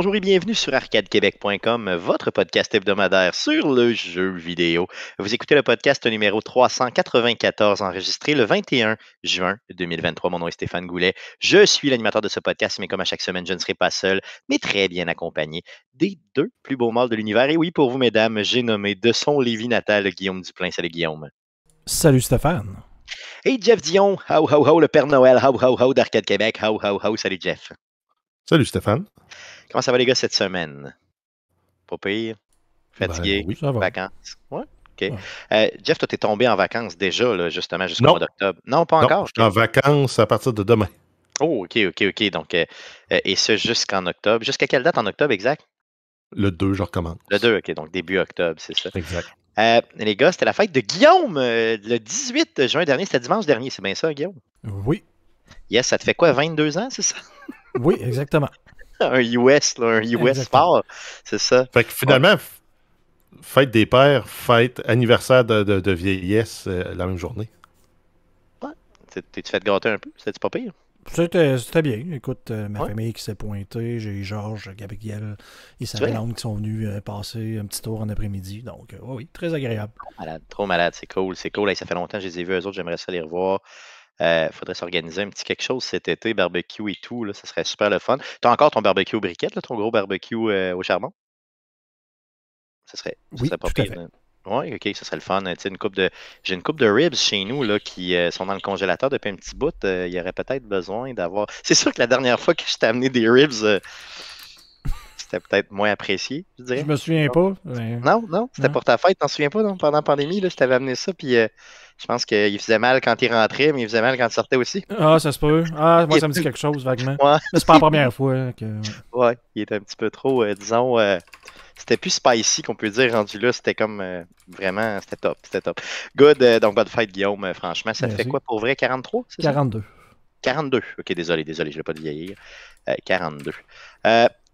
Bonjour et bienvenue sur arcadequebec.com, votre podcast hebdomadaire sur le jeu vidéo. Vous écoutez le podcast numéro 394 enregistré le 21 juin 2023. Mon nom est Stéphane Goulet. Je suis l'animateur de ce podcast, mais comme à chaque semaine, je ne serai pas seul, mais très bien accompagné des deux plus beaux mâles de l'univers. Et oui, pour vous, mesdames, j'ai nommé de son lévi natal Guillaume Duplain. Salut Guillaume. Salut Stéphane. Et Jeff Dion, how how how, le Père Noël, how how how d'Arcade Québec, how how how, salut Jeff. Salut Stéphane. Comment ça va les gars cette semaine? Pas pire? Fatigué? Ben oui, ça va. Vacances? Ouais? OK. Euh, Jeff, toi, t'es tombé en vacances déjà, justement, jusqu'au mois d'octobre. Non, pas encore. Je en vacances à partir de demain. Oh, OK, OK, OK. Donc, euh, euh, et ce jusqu'en octobre. Jusqu'à quelle date en octobre exact? Le 2, je recommande. Le 2, OK. Donc, début octobre, c'est ça. Exact. les gars, c'était la fête de Guillaume le 18 juin dernier. C'était dimanche dernier, c'est bien ça, Guillaume? Oui. Yes, ça te fait quoi, 22 ans, c'est ça? Oui, exactement. un US, là, un US sport C'est ça. Fait que finalement, fête des pères, fête anniversaire de, de, vieillesse euh, la même journée. Ouais. T'es-tu fait gâter un peu? C'était pas pire? C'était bien. Écoute, euh, ma famille qui s'est pointée, j'ai Georges, Gabriel et sa qui sont venus euh, passer un petit tour en après-midi. Donc, oui, très agréable. Trop malade, c'est cool, c'est cool. ça fait longtemps que je les ai vus, eux autres, j'aimerais ça les revoir. Il euh, faudrait s'organiser un petit quelque chose cet été, barbecue et tout. Là, ça serait super le fun. Tu as encore ton barbecue briquette ton gros barbecue euh, au charbon? Ça serait, oui, pas hein. ok, ça serait le fun. Hein, une coupe de, j'ai une coupe de ribs chez nous là, qui euh, sont dans le congélateur depuis un petit bout. Il y aurait peut-être besoin d'avoir. C'est sûr que la dernière fois que je t'ai amené des ribs, c'était peut-être moins apprécié, je dirais. me souviens pas. Non, non, c'était pour ta fête, t'en souviens pas non? pendant la pandémie, là, je t'avais amené ça, puis je pense qu'il faisait mal quand il rentrait, mais il faisait mal quand il sortait aussi. Ah, ça se peut. Ah, moi, ça me dit quelque chose, vaguement. Ouais. Mais c'est pas la première fois hein, que. Ouais, il était un petit peu trop, euh, disons. Euh, c'était plus spicy qu'on peut dire rendu là. C'était comme euh, vraiment, c'était top, c'était top. Good, donc Godfight, fight, Guillaume, franchement. Ça te fait quoi pour vrai, 43? 42. 42, ok, désolé, désolé, je ne vais pas vieillir. 42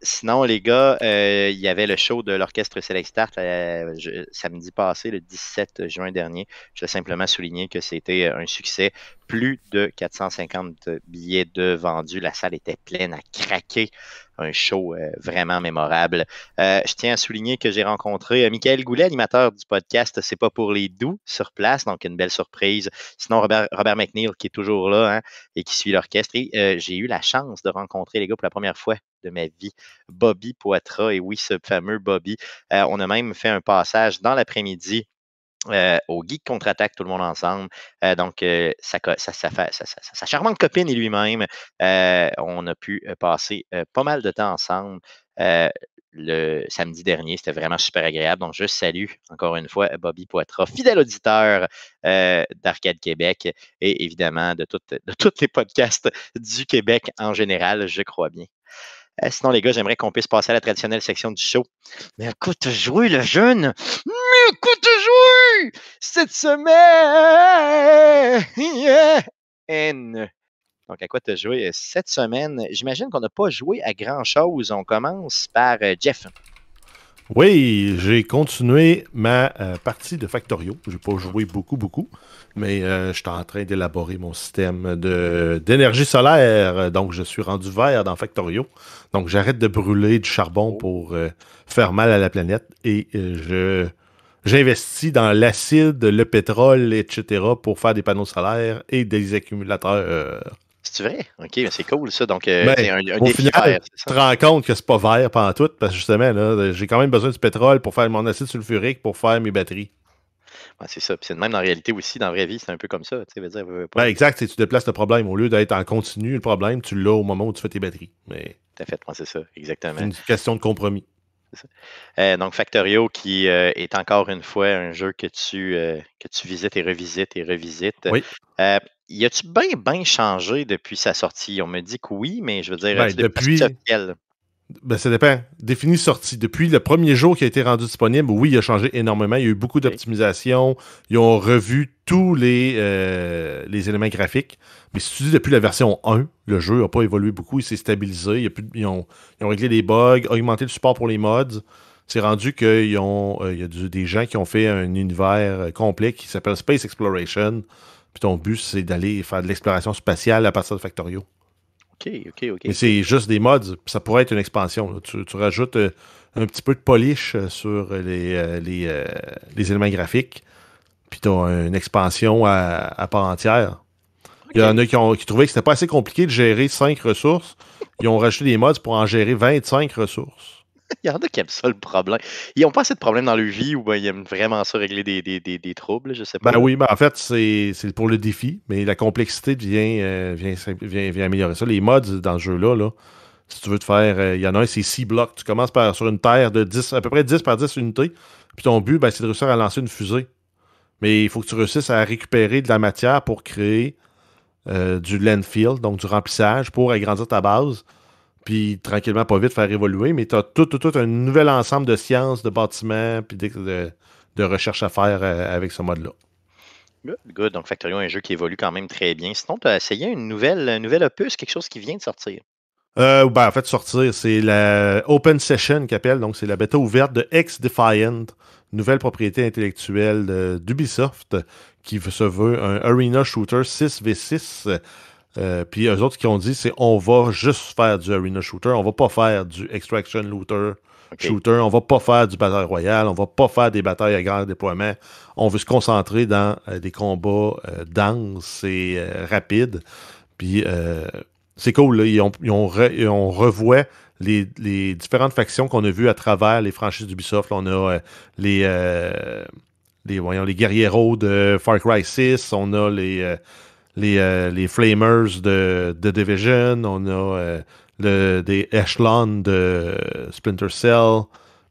sinon, les gars, euh, il y avait le show de l'orchestre Select Start euh, samedi passé, le 17 juin dernier. Je vais simplement souligner que c'était un succès plus de 450 billets de vendus. La salle était pleine à craquer. Un show euh, vraiment mémorable. Euh, je tiens à souligner que j'ai rencontré euh, Michael Goulet, animateur du podcast C'est pas pour les doux sur place, donc une belle surprise. Sinon, Robert, McNeil qui est toujours là hein, et qui suit l'orchestre. Et j'ai eu la chance de rencontrer les gars pour la première fois de ma vie, Bobby Poitras. Et oui, ce fameux Bobby. on a même fait un passage dans l'après-midi euh, au Geek Contre-Attaque, tout le monde ensemble. Euh, donc, sa, euh, ça, ça, charmante copine et lui-même, on a pu passer pas mal de temps ensemble le samedi dernier. C'était vraiment super agréable. Donc, je salue encore une fois Bobby Poitras, fidèle auditeur d'Arcade Québec et évidemment de, de tous les podcasts du Québec en général, je crois bien. Euh, sinon, les gars, j'aimerais qu'on puisse passer à la traditionnelle section du show. Mais écoute jouer, le jeune! Mais écoute jouer! Cette semaine! Donc, à quoi tu as joué cette semaine? J'imagine qu'on n'a pas joué à grand-chose. On commence par euh, Jeff. Oui, j'ai continué ma euh, partie de Factorio. Je n'ai pas joué beaucoup, beaucoup, mais euh, je suis en train d'élaborer mon système d'énergie solaire. Donc, je suis rendu vert dans Factorio. Donc, j'arrête de brûler du charbon oh. pour euh, faire mal à la planète et j'investis dans l'acide, le pétrole, etc. pour faire des panneaux solaires et des accumulateurs. C'est vrai? OK, c'est cool ça. Donc, un, Tu te rends compte que c'est pas vert pendant tout, parce que justement, j'ai quand même besoin du pétrole pour faire mon acide sulfurique pour faire mes batteries. c'est ça. c'est même en réalité aussi, dans la vraie vie, c'est un peu comme ça. Tu veux dire, ben, exact, tu déplaces le problème. Au lieu d'être en continu, le problème, tu l'as au moment où tu fais tes batteries. Mais... Tout à fait, moi, c'est ça, exactement. C'est une question de compromis. Euh, donc, Factorio, qui euh, est encore une fois un jeu que tu, euh, que tu visites et revisites et revisites. Oui y a-tu bien, bien changé depuis sa sortie? On me dit que oui, mais je veux dire, ben, depuis. Ben, ça dépend. Défini sortie. Depuis le premier jour qui a été rendu disponible, oui, il a changé énormément. Il y a eu beaucoup d'optimisation. Ils ont revu tous les, euh, les éléments graphiques. Mais si tu dis depuis la version 1, le jeu n'a pas évolué beaucoup. Il s'est stabilisé. Il a ils, ont, réglé les bugs, augmenté le support pour les mods. C'est rendu qu'il euh, il y a des gens qui ont fait un univers euh, complet qui s'appelle Space Exploration. Puis ton but, c'est d'aller faire de l'exploration spatiale à partir de Factorio. OK, OK, OK. Mais c'est juste des mods. Ça pourrait être une expansion. Tu, rajoutes euh, un petit peu de polish euh, sur euh, les, les, éléments graphiques. Puis tu as une expansion à, part entière. Il y en a qui ont qui trouvaient que c'était pas assez compliqué de gérer 5 ressources. Ils ont rajouté des mods pour en gérer 25 ressources. il y en a qui aiment ça le problème. Ils n'ont pas assez de problèmes dans le vie où ils aiment vraiment ça régler des, troubles, je sais pas. Ben oui, ben en fait, c'est pour le défi, mais la complexité vient, euh, vient, améliorer ça. Les modes dans ce jeu-là, là, si tu veux te faire. Euh, il y en a un, c'est six blocs. Tu commences par, sur une terre de 10, à peu près 10 par 10 unités. Puis ton but, ben, c'est de réussir à lancer une fusée. Mais il faut que tu réussisses à récupérer de la matière pour créer euh, du landfill, donc du remplissage, pour agrandir ta base puis tranquillement, pas vite, faire évoluer, mais tu as tout, un nouvel ensemble de sciences, de bâtiments, puis de, recherches à faire euh, avec ce mode-là. Good, Donc, Factorio, un jeu qui évolue quand même très bien. Sinon, tu as essayé une nouvelle, un nouvel opus, quelque chose qui vient de sortir. Euh, ben, en fait, sortir, c'est la Open Session qu'appelle, donc c'est la bêta ouverte de X-Defiant, nouvelle propriété intellectuelle d'Ubisoft, qui se veut un arena shooter 6v6 euh, puis eux autres qui ont dit, c'est on va juste faire du arena shooter, on va pas faire du extraction looter, shooter, on va pas faire du bataille royale, on va pas faire des batailles à grand déploiement. On veut se concentrer dans euh, des combats euh, denses et rapides. Puis c'est cool, On ils, ont, ils, revoit les, différentes factions qu'on a vues à travers les franchises du d'Ubisoft. On a les, les, voyons, les guerrieros de Far Cry 6, on a les euh, les, Flamers de, de, Division, on a euh, le, des Echelon de Splinter Cell,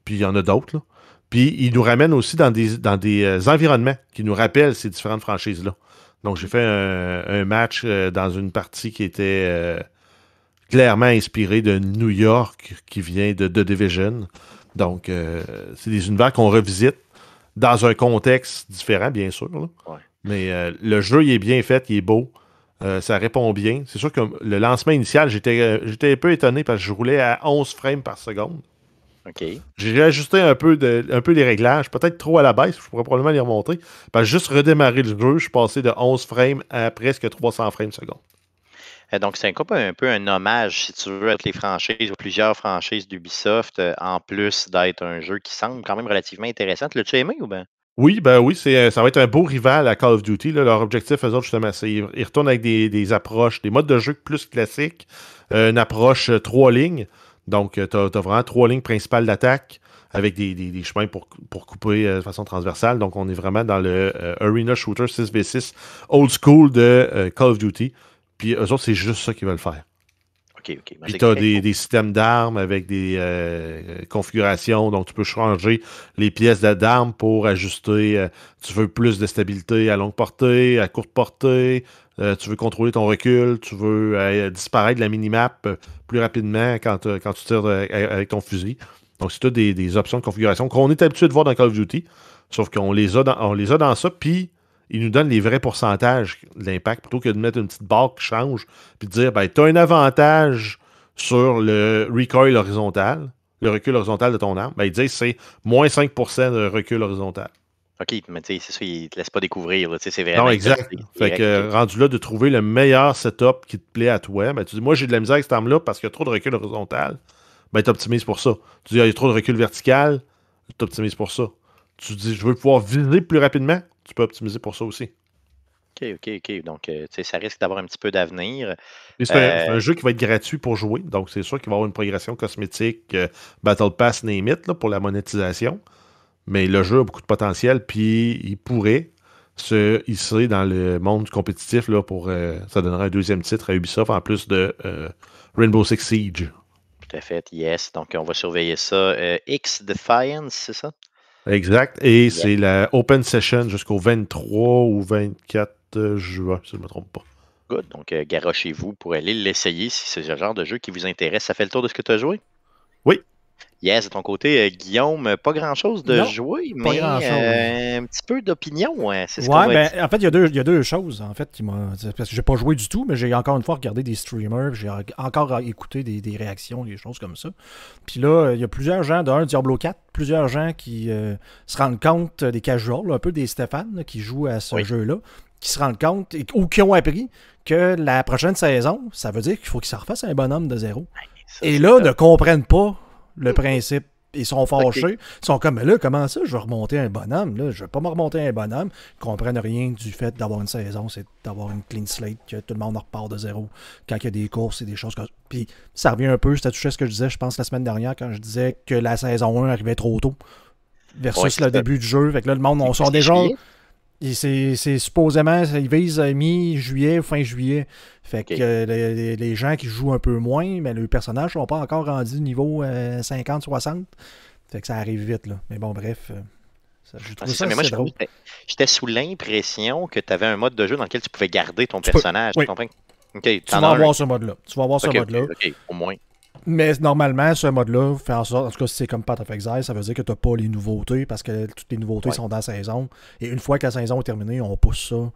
puis il y en a d'autres. Puis il nous ramène aussi dans des, dans des euh, environnements qui nous rappellent ces différentes franchises-là. Donc j'ai fait un, match dans une partie qui était clairement inspirée de New York, qui vient de The Division. Donc c'est des univers qu'on revisite dans un contexte différent, bien sûr. Mais euh, le jeu, il est bien fait, il est beau. Euh, ça répond bien. C'est sûr que le lancement initial, j'étais euh, un peu étonné parce que je roulais à 11 frames par seconde. OK. J'ai ajusté un peu, de, peu les réglages, peut-être trop à la baisse, je pourrais probablement les remonter. Parce juste redémarrer le jeu, je suis passé de 11 frames à presque 300 frames par seconde. Donc, c'est un peu un hommage, si tu veux, à les franchises, ou plusieurs franchises d'Ubisoft, en plus d'être un jeu qui semble quand même relativement intéressant. L'as-tu aimé ou bien? Oui, ben oui, c'est, euh, ça va être un beau rival à Call of Duty. Leur objectif, eux autres, justement, c'est ils retournent avec des, approches, des modes de jeu plus classiques, euh, une approche euh, trois lignes. Donc, tu as, vraiment trois lignes principales d'attaque avec des, chemins pour, couper de façon transversale. Donc, on est vraiment dans le Arena Shooter 6v6 old school de Call of Duty. Puis, eux autres, c'est juste ça qu'ils veulent faire. Puis tu as des, systèmes d'armes avec des euh, configurations, donc tu peux changer les pièces d'armes pour ajuster. Euh, tu veux plus de stabilité à longue portée, à courte portée, euh, tu veux contrôler ton recul, tu veux disparaître de la minimap plus rapidement quand, quand tu tires avec ton fusil. Donc, c'est tout des, des options de configuration qu'on est habitué de voir dans Call of Duty, sauf qu'on les, a les a dans ça, puis il nous donne les vrais pourcentages de l'impact plutôt que de mettre une petite barre qui change puis de dire ben, tu as un avantage sur le recoil horizontal, le recul horizontal de ton arme. Ben, il dit c'est moins 5 de recul horizontal. OK, mais c'est ça, il te laisse pas découvrir. C'est vrai. Non, exact. Fait que rendu là de trouver le meilleur setup qui te plaît à toi, ben, tu dis moi j'ai de la misère avec cette arme-là parce qu'il y a trop de recul horizontal. Ben, tu optimises pour ça. Tu dis ah, il y a trop de recul vertical, tu optimises pour ça. Tu dis je veux pouvoir viser plus rapidement, tu peux optimiser pour ça aussi. OK, OK, OK. Donc, euh, sais, ça risque d'avoir un petit peu d'avenir. C'est un, euh, jeu qui va être gratuit pour jouer. Donc, c'est sûr qu'il va avoir une progression cosmétique, euh, Battle Pass, name it, pour la monétisation. Mais le jeu a beaucoup de potentiel, puis il pourrait se hisser dans le monde compétitif. Là, pour, ça donnerait un deuxième titre à Ubisoft en plus de Rainbow Six Siege. Tout à fait, yes. Donc, on va surveiller ça. X Defiance, c'est ça? Exact. Et c'est la open session jusqu'au 23 ou 24 euh, juin, si je ne me trompe pas. Good. Donc, euh, garochez-vous pour aller l'essayer si c'est le genre de jeu qui vous intéresse. Ça fait le tour de ce que tu as joué? Oui. Yes, de ton côté, euh, Guillaume, pas grand-chose de jouer, mais euh, un petit peu d'opinion. Hein, ouais. c'est ben, ouais, en fait, il y, a deux choses en fait, qui m'ont. Parce que j'ai pas joué du tout, mais j'ai encore une fois regardé des streamers, j'ai encore écouté des, réactions, des choses comme ça. Puis là, il y a plusieurs gens, d'un Diablo 4, plusieurs gens qui euh, se rendent compte des casuals, un peu des Stéphane, qui jouent à ce jeu-là, qui se rendent compte ou qui ont appris que la prochaine saison, ça veut dire qu'il faut qu'ils se refassent un bonhomme de zéro. et là, ne comprennent pas le principe. Ils sont fâchés. Ils sont comme, mais là, comment ça, je vais remonter un bonhomme? je ne vais pas me remonter un bonhomme. Ils comprennent rien du fait d'avoir une saison, c'est d'avoir une clean slate, que tout le monde repart de zéro quand il y a des courses et des choses Puis ça revient un peu, ça touchait ce que je disais, je pense, la semaine dernière, quand je disais que la saison 1 arrivait trop tôt versus le début du jeu. Fait que là, le monde, on sort déjà. gens... C'est supposément, ils visent euh, mi-juillet, fin juillet. Fait que euh, les, gens qui jouent un peu moins, mais le personnage sont pas encore rendu niveau 50-60. Euh, fait que ça arrive vite, là. Mais bon, bref. je ça, j'étais sous l'impression que tu avais un mode de jeu dans lequel tu pouvais garder ton personnage. tu, tu, vas avoir ce mode-là. Tu vas avoir ce mode-là. au moins. Mais normalement, ce mode-là, fait en sorte, en tout cas, si c'est comme Path of Exile, ça veut dire que tu n'as pas les nouveautés parce que toutes les nouveautés sont dans la saison. Et une fois que la saison est terminée, on pousse ça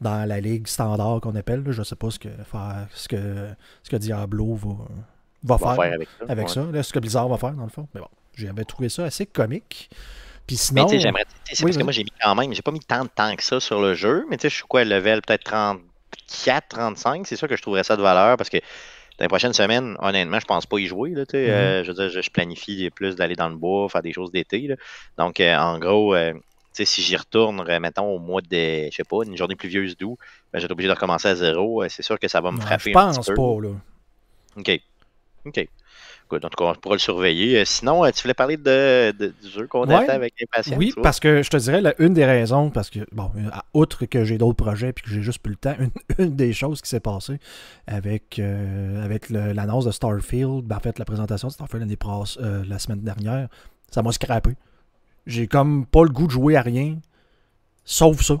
dans la ligue standard qu'on appelle. Je ne sais pas ce que, faire, ce que, ce que Diablo va, faire, avec ça. ce que Blizzard va faire, dans le fond. Mais bon, j'avais trouvé ça assez comique. Puis sinon. Mais j'aimerais. C'est parce que moi, j'ai mis quand même, j'ai pas mis tant de temps que ça sur le jeu. Mais tu sais, je suis quoi, level peut-être 34, 35. C'est ça que je trouverais ça de valeur parce que dans les prochaines semaines, honnêtement, je pense pas y jouer. Là, mhm. euh, je planifie plus d'aller dans le bois, faire des choses d'été. Donc, euh, en gros, euh, si j'y retourne, mettons, au mois de, je sais pas, une journée pluvieuse d'août, ben, être obligé de recommencer à zéro. C'est sûr que ça va me frapper. Je pense pas, là. OK. OK. Donc on pourra le surveiller. Euh, sinon, euh, tu voulais parler de, du jeu qu'on a attend avec les patients Oui, parce que je te dirais, une des raisons, parce que, bon, euh, outre que j'ai d'autres projets puis que j'ai juste plus le temps, une, des choses qui s'est passée avec, avec l'annonce de Starfield, ben, en fait, la présentation de Starfield l'année la semaine dernière, ça m'a scrappé. J'ai comme pas le goût de jouer à rien, sauf ça.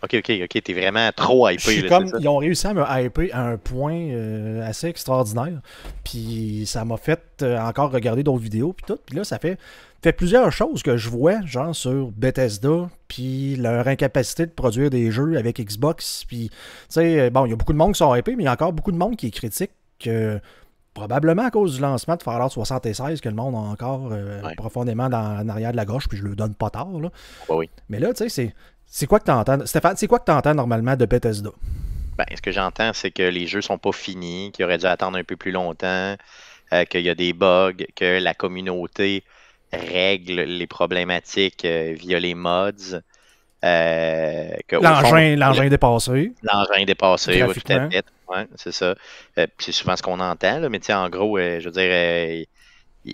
Ok, ok, ok, t'es vraiment trop hypé. ils ont réussi à me hyper à un point euh, assez extraordinaire. Puis ça m'a fait euh, encore regarder d'autres vidéos. Puis tout. Puis là, ça fait, fait plusieurs choses que je vois, genre sur Bethesda, puis leur incapacité de produire des jeux avec Xbox. Puis, tu sais, euh, bon, il y a beaucoup de monde qui sont hypés, mais il y a encore beaucoup de monde qui est critique. probablement à cause du lancement de Fallout 76 que le monde a encore profondément dans, en arrière de la gauche, puis je le donne pas tard. Là. Ah bah oui. Mais là, tu sais, c'est... C'est quoi que tu entends, Stéphane, c'est quoi que tu normalement de Bethesda? Ben, ce que j'entends, c'est que les jeux sont pas finis, qu'il aurait dû attendre un peu plus longtemps, euh, qu'il y a des bugs, que la communauté règle les problématiques euh, via les mods. Euh, l'engin, l'engin dépassé. L'engin dépassé, oui, tout à fait. Ouais, c'est ça. c'est souvent ce qu'on entend, là, mais en gros, je veux dire,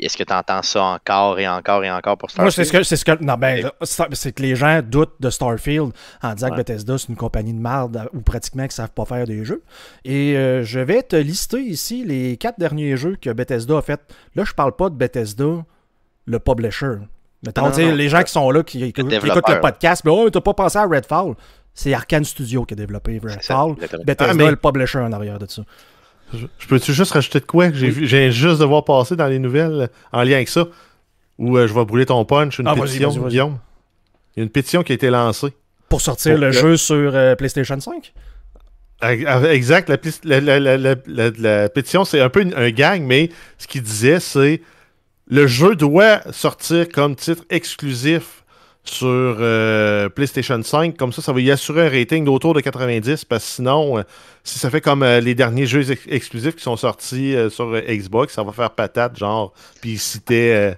est-ce que tu entends ça encore et encore et encore pour Starfield? Moi, c'est que. C'est que, non, ben, euh, c'est que les gens doutent de Starfield en disant que Bethesda, c'est une compagnie de merde euh, ou pratiquement ne savent pas faire des jeux. Et euh, je vais te lister ici les quatre derniers jeux que Bethesda a fait. Là, je parle pas de Bethesda, le publisher. Mais les gens qui sont là, qui, écoutent le podcast, mais oh, t'as pas pensé à Redfall. C'est Arkane Studio qui a développé Redfall. Bethesda, ah, le publisher en arrière de ça. Je, peux-tu juste rajouter de quoi que j'ai juste de voir passer dans les nouvelles euh, en lien avec ça? Ou euh, je vais brûler ton punch, une ah, pétition, Il y a une pétition qui a été lancée. Pour sortir le jeu sur euh, PlayStation 5? Exact. La, pétition, c'est un peu un gang, mais ce qu'il disait, c'est le jeu doit sortir comme titre exclusif sur euh, PlayStation 5. Comme ça, ça va y assurer un rating d'autour de 90 parce que sinon, euh, si ça fait comme euh, les derniers jeux exclusifs qui sont sortis sur Xbox, ça va faire patate, genre. Puis citer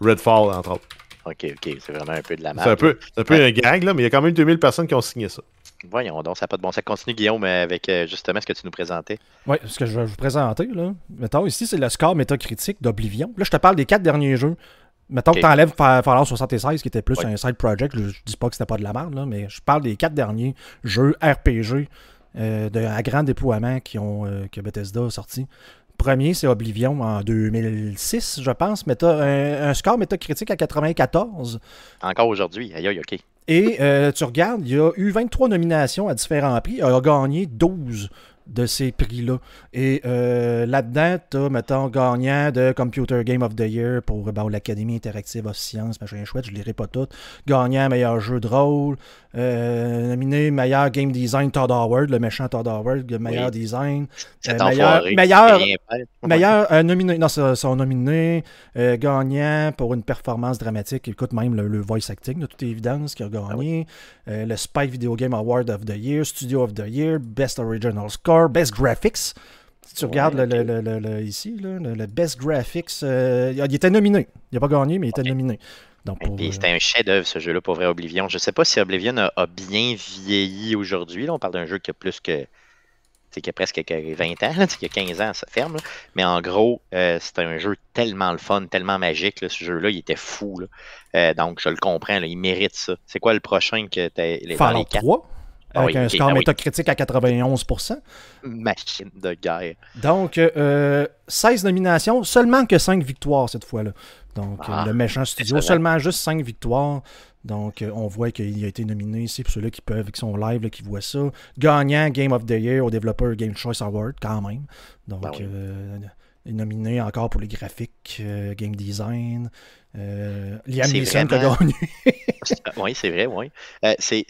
Redfall, entre autres. Ok, ok, c'est vraiment un peu de la merde. C'est un peu, un, gag, là, mais il y a quand même 2000 personnes qui ont signé ça. Voyons donc, ça pas de bon. Ça continue, Guillaume, mais avec justement ce que tu nous présentais. Oui, ce que je vais vous présenter, là. Mettons, ici, c'est le score métacritique d'Oblivion. Là, je te parle des quatre derniers jeux. Mettons que tu t'enlèves Fallout 76, qui était plus un side project. Je, ne dis pas que c'était pas de la merde, mais je parle des quatre derniers jeux RPG euh, de, à grand déploiement qui ont, euh, que Bethesda a sorti. Premier, c'est Oblivion en 2006, je pense. un, un, score métacritique à 94. Encore aujourd'hui. Aïe, aïe, OK. Et euh, tu regardes, il y a eu 23 nominations à différents prix. Il a gagné 12 de ces prix-là. Et euh, là-dedans, tu as, mettons, gagnant de Computer Game of the Year pour l'Académie Interactive of Science, machin chouette, je ne lirai pas toutes Gagnant meilleur jeu de rôle, euh, nominé meilleur game design Todd Howard, le méchant Todd Howard, le meilleur design. Euh, meilleur, meilleur, meilleur nominé, non, sont nominés. gagnant pour une performance dramatique, écoute, même le, voice acting, de toute évidence, qui a ah gagné. le Spike Video Game Award of the Year, Studio of the Year, Best Original Score Best Graphics. Si tu regardes ici, le, Best Graphics, euh, il était nominé. Il n'a pas gagné, mais il était nominé. Donc C'était euh, un chef-d'œuvre ce jeu-là pour vrai Oblivion. Je ne sais pas si Oblivion a, bien vieilli aujourd'hui. On parle d'un jeu qui a plus que c'est a presque 20 ans, là, y a 15 ans, ça ferme. Mais en gros, euh, c'était un jeu tellement le fun, tellement magique. ce jeu-là, il était fou. donc, je le comprends, il mérite ça. C'est quoi le prochain que tu les ah avec un score ah métacritique à 91%. Machine de guerre. Donc, 16 euh, nominations, seulement que 5 victoires cette fois-là. Donc, euh, ah, le méchant studio, seulement juste 5 victoires. Donc, euh, on voit qu'il a été nominé ici, pour ceux-là qui peuvent, qui sont live, qui voient ça. Gagnant Game of the Year au Developer Game Choice Award, quand même. Donc, nominé encore pour les graphiques, game design, euh, Liam Neeson gagné. oui, c'est vrai, oui. Euh, c'est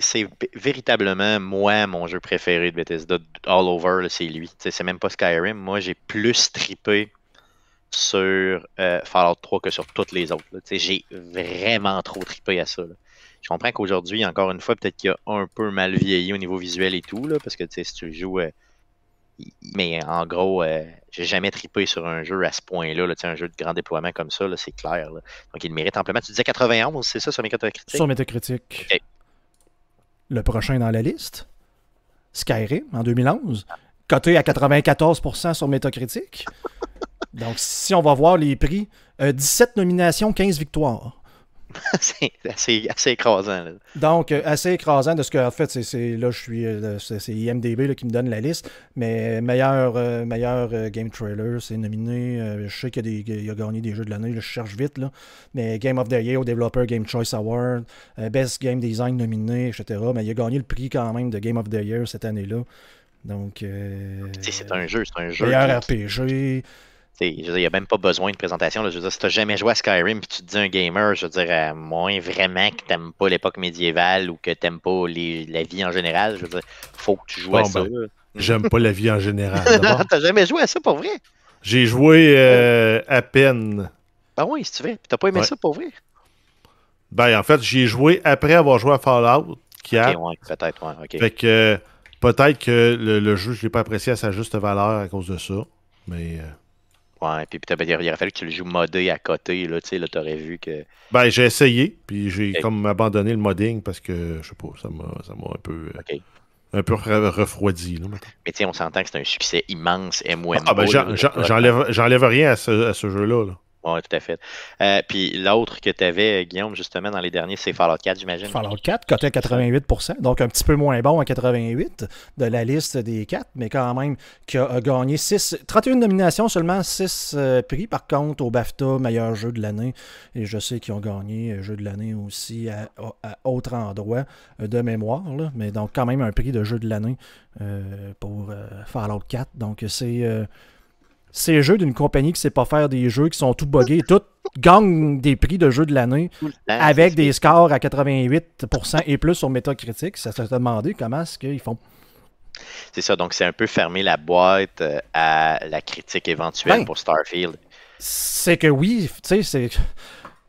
véritablement, moi, mon jeu préféré de Bethesda All Over, c'est lui. C'est même pas Skyrim. Moi, j'ai plus tripé sur euh, Fallout 3 que sur toutes les autres. J'ai vraiment trop tripé à ça. Je comprends qu'aujourd'hui, encore une fois, peut-être qu'il a un peu mal vieilli au niveau visuel et tout, parce que si tu joues mais en gros, euh, j'ai jamais tripé sur un jeu à ce point-là. un jeu de grand déploiement comme ça, c'est clair. Donc, il mérite amplement. Tu disais 91, c'est ça, sur Metacritic? Sur Metacritic. Le prochain dans la liste, Skyrim, en 2011, coté à 94% sur Metacritic. Donc, si on va voir les prix, 17 euh, nominations, 15 victoires. c'est assez, assez, écrasant. Donc, euh, assez écrasant de ce que, en fait, c'est là, je suis, euh, c'est IMDB qui me donne la liste, mais meilleur, euh, meilleur game trailer, c'est nominé. je sais qu'il a, gagné des jeux de l'année, je cherche vite, là, mais Game of the Year au développeur Game Choice Award, Best Game Design nominé, etc. Mais il a gagné le prix quand même de Game of the Year cette année-là. Donc, c'est un jeu, c'est un jeu. Meilleur RPG il n'y a même pas besoin de présentation. Là. Je si tu n'as jamais joué à Skyrim que tu te dis un gamer, je veux dire, euh, moins vraiment que tu n'aimes pas l'époque médiévale ou que tu n'aimes pas la vie en général, je veux faut que tu joues à ça. Ben, hmm. J'aime pas la vie en général. Tu t'as jamais joué à ça pour vrai. J'ai joué euh, à peine. Ben oui, si tu veux. T'as pas aimé ça pour vrai? Ben, en fait, j'y ai joué après avoir joué à Fallout. Qui a... peut-être, Fait que peut-être que le, jeu, je ne l'ai pas apprécié à sa juste valeur à cause de ça. Mais. Euh, puis, puis il aurait fallu que tu le joues modé à côté, là, tu sais, là, t'aurais vu que... Ben, j'ai essayé, puis j'ai comme abandonné le modding parce que, je sais pas, ça m'a, un peu... Un peu refroidi. Là, Mais tiens on s'entend que c'est un succès immense, MOM. Ah, ben, j'enlève, rien à ce, à ce jeu-là. Là. Oui, tout à fait. Euh, puis l'autre que tu avais, Guillaume, justement, dans les derniers, c'est Fallout 4, j'imagine. Fallout 4, côté à 88 donc un petit peu moins bon à 88 de la liste des 4, mais quand même, qui a gagné 6, 31 nominations, seulement 6 euh, prix, par contre, au BAFTA, meilleur jeu de l'année. Et je sais qu'ils ont gagné euh, jeu de l'année aussi à, autre endroit de mémoire, mais donc quand même un prix de jeu de l'année pour Fallout 4. Donc c'est ces jeux d'une compagnie qui sait pas faire des jeux qui sont tout buggés, tout gagnent des prix de jeux de l'année avec des scores à 88% et plus sur Metacritic. Ça se demander comment est-ce qu'ils font. C'est ça, donc c'est un peu fermer la boîte euh, à la critique éventuelle ben, pour Starfield. C'est que oui, tu sais, c'est.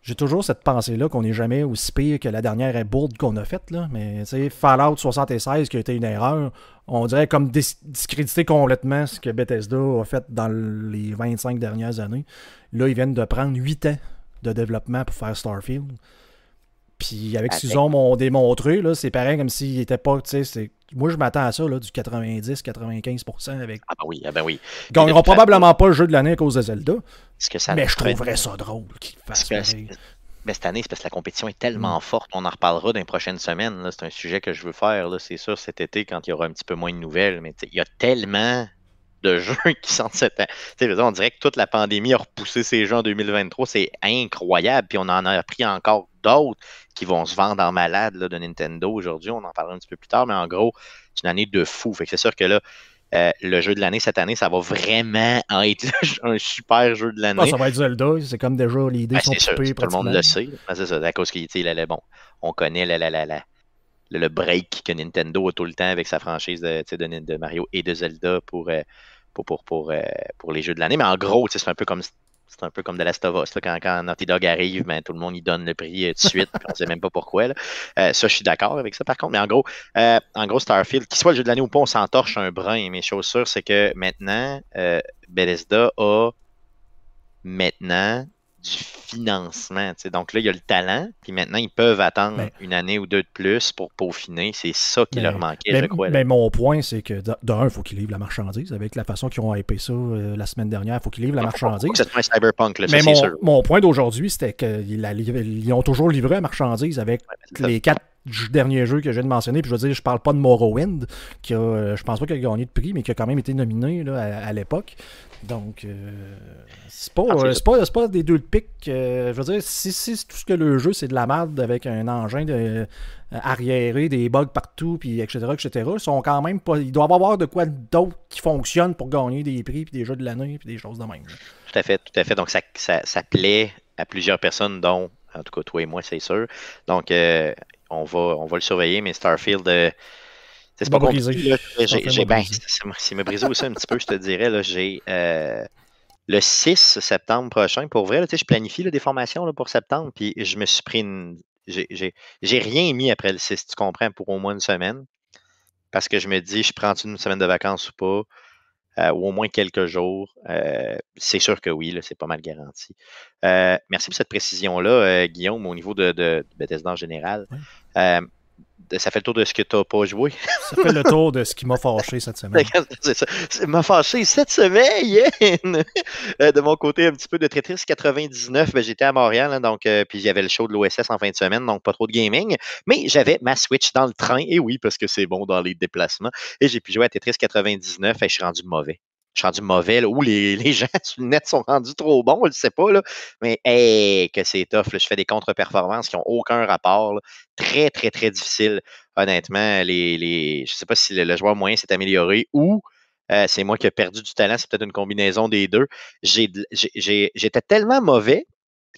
J'ai toujours cette pensée-là qu'on n'est jamais aussi pire que la dernière bourde qu'on a faite, là. Mais tu sais, Fallout 76 qui a été une erreur, on dirait comme discréditer complètement ce que Bethesda a fait dans les 25 dernières années. Là, ils viennent de prendre 8 ans de développement pour faire Starfield. Puis avec ce qu'ils ont démontré, c'est pareil comme s'ils n'étaient pas, moi je m'attends à ça, du 90-95% avec... Ah ben oui, ah ben oui. Ils gagneront probablement pas le jeu de l'année à cause de Zelda, mais je trouverais ça drôle qu'ils fassent mais cette année, c'est parce que la compétition est tellement mmh. forte. On en reparlera dans les prochaines semaines. C'est un sujet que je veux faire, c'est sûr, cet été, quand il y aura un petit peu moins de nouvelles. Mais il y a tellement de jeux qui sortent cette année. On dirait que toute la pandémie a repoussé ces jeux en 2023. C'est incroyable. Puis on en a appris encore d'autres qui vont se vendre en malade de Nintendo aujourd'hui. On en parlera un petit peu plus tard. Mais en gros, c'est une année de fou. Fait c'est sûr que là, euh, le jeu de l'année cette année, ça va vraiment être un super jeu de l'année. Ah, ça va être Zelda, c'est comme déjà les ben, sont sûr, Tout le monde le sait. Ben, c'est ça, à cause qu'il est bon. On connaît le, break que Nintendo a tout le temps avec sa franchise de, de Mario et de Zelda pour, euh, pour, pour, pour, euh, pour les jeux de l'année. Mais en gros, c'est un peu comme c'est un peu comme de la Stovos. Quand, quand Naughty Dog arrive, mais ben, tout le monde y donne le prix euh, tout de suite, on ne sait même pas pourquoi. Là. Euh, ça, je suis d'accord avec ça, par contre. Mais en gros, euh, en gros Starfield, qu'il soit le jeu de l'année ou pas, on s'entorche un brin. Mais chose sûre, c'est que maintenant, Bethesda a maintenant du financement. sais, Donc là, il y a le talent, puis maintenant, ils peuvent attendre ben une année ou deux de plus pour peaufiner. C'est ça qui leur ben, manquait, ben je crois. Mais mon point, c'est que d'un, il faut qu'ils livrent la marchandise. Avec la façon qu'ils ont hypé ça euh, la semaine dernière, il faut qu'ils livrent la marchandise. C'est cyberpunk, là, mon, point d'aujourd'hui, c'était qu'ils ont toujours livré la marchandise avec les quatre dernier jeu que je viens de mentionner, puis je veux dire, je parle pas de Morrowind, qui a, euh, je pense pas qu'il a gagné de prix, mais qui a quand même été nominé à, l'époque. Donc, euh, ah, euh, c'est pas, des deux de pique. je veux dire, si, tout ce que le jeu, c'est de la merde avec un engin arriéré, des bugs partout, puis etc., etc., ils sont quand même pas. Ils doivent avoir de quoi d'autre qui fonctionne pour gagner des prix, puis des jeux de l'année, puis des choses de même. Tout à fait, tout à fait. Donc, ça, ça plaît à plusieurs personnes, dont en tout cas toi et moi, c'est sûr. Donc, euh, on va, on va le surveiller, mais Starfield. Euh, c'est pas compliqué. J'ai ben, c'est me briser aussi un petit peu, je te dirais. Là, j'ai euh, le 6 septembre prochain, pour vrai, je planifie des formations pour septembre, puis je me suis pris J'ai rien mis après le 6, tu comprends, pour au moins une semaine. Parce que je me dis, je prends une semaine de vacances ou pas. Euh, ou au moins quelques jours, euh, c'est sûr que oui, c'est pas mal garanti. Euh, merci pour cette précision-là, Guillaume, au niveau de, de, général ça fait le tour de ce que tu n'as pas joué. ça fait le tour de ce qui m'a fâché cette semaine. ça. M'a fâché cette semaine! Euh, de mon côté, un petit peu de Tetris 99. Ben, j'étais à Montréal, hein, donc euh, puis j'avais le show de l'OSS en fin de semaine, donc pas trop de gaming. Mais j'avais ma Switch dans le train, et oui, parce que c'est bon dans les déplacements. Et j'ai pu jouer à Tetris 99, et je suis rendu mauvais je suis rendu mauvais, ou les, gens sur le net sont rendus trop bons, je ne sais pas, mais hey, que c'est tough. je fais des contre-performances qui n'ont aucun rapport. Très, très, très difficile. Honnêtement, les, les je ne sais pas si le, joueur moyen s'est amélioré ou euh, c'est moi qui ai perdu du talent, c'est peut-être une combinaison des deux. J'étais tellement mauvais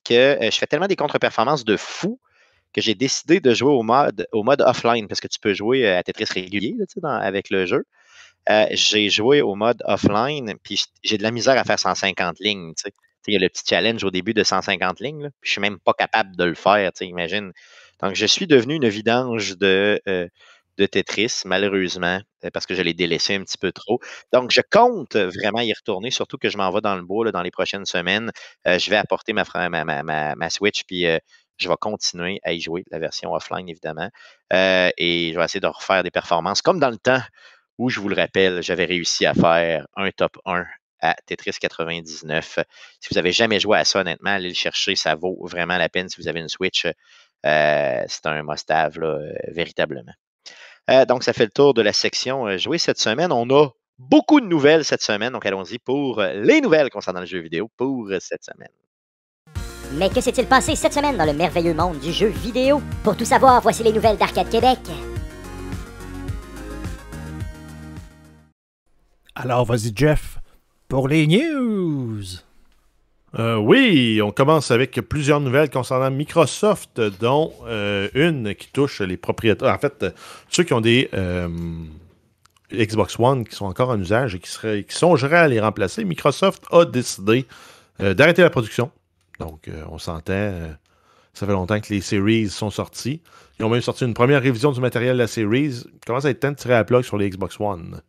que euh, je fais tellement des contre-performances de fou que j'ai décidé de jouer au mode, au mode offline parce que tu peux jouer euh, à Tetris régulier avec le jeu. Euh, j'ai joué au mode offline, puis j'ai de la misère à faire 150 lignes. Il y a le petit challenge au début de 150 lignes, puis je suis même pas capable de le faire, imagine. Donc, je suis devenu une vidange de, euh, Tetris, malheureusement, euh, parce que je l'ai délaissé un petit peu trop. Donc, je compte vraiment y retourner, surtout que je m'en vais dans le bois dans les prochaines semaines. je vais apporter ma, Switch, puis je vais continuer à y jouer, la version offline, évidemment. et je vais essayer de refaire des performances, comme dans le temps où je vous le rappelle, j'avais réussi à faire un top 1 à Tetris 99. Si vous n'avez jamais joué à ça, honnêtement, allez le chercher, ça vaut vraiment la peine si vous avez une Switch. Euh, c'est un must euh, véritablement. Euh, donc, ça fait le tour de la section jouer cette semaine. On a beaucoup de nouvelles cette semaine, donc allons-y pour les nouvelles concernant le jeu vidéo pour cette semaine. Mais que s'est-il passé cette semaine dans le merveilleux monde du jeu vidéo? Pour tout savoir, voici les nouvelles d'Arcade Québec. Alors vas-y Jeff, pour les news. Euh, oui, on commence avec plusieurs nouvelles concernant Microsoft, dont euh, une qui touche les propriétaires. En fait, ceux qui ont des euh, Xbox One qui sont encore en usage et qui, qui songeraient à les remplacer, Microsoft a décidé d'arrêter la production. Donc, on s'entend, ça fait longtemps que les series sont sorties. Ils ont même sorti une première révision du matériel de la series. Il commence à être temps de tirer à plug sur les Xbox One.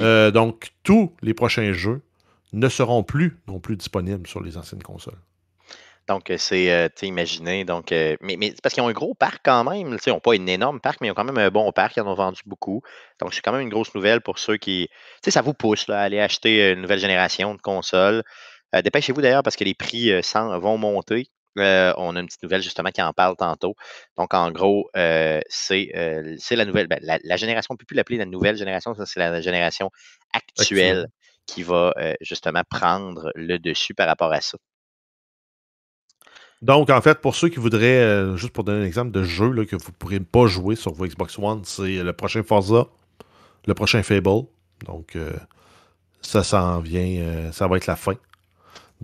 Euh, donc, tous les prochains jeux ne seront plus non plus disponibles sur les anciennes consoles. Donc, euh, c'est, euh, Donc, mais, mais parce qu'ils ont un gros parc quand même. ils n'ont pas un énorme parc, mais ils ont quand même un bon parc. Ils en ont vendu beaucoup. Donc, c'est quand même une grosse nouvelle pour ceux qui. Tu sais, ça vous pousse à aller acheter une nouvelle génération de consoles. Dépêchez-vous d'ailleurs parce que les prix vont monter. Euh, on a une petite nouvelle justement qui en parle tantôt. Donc, en gros, euh, euh, c'est la nouvelle, ben, la, génération, on ne peut plus l'appeler la nouvelle génération, c'est la génération actuelle qui va justement prendre le dessus par rapport à ça. Donc, en fait, pour ceux qui voudraient, juste pour donner un exemple de jeu que vous ne pourrez pas jouer sur vos Xbox One, c'est le prochain Forza, le prochain Fable. Donc, ça s'en vient, ça va être la fin.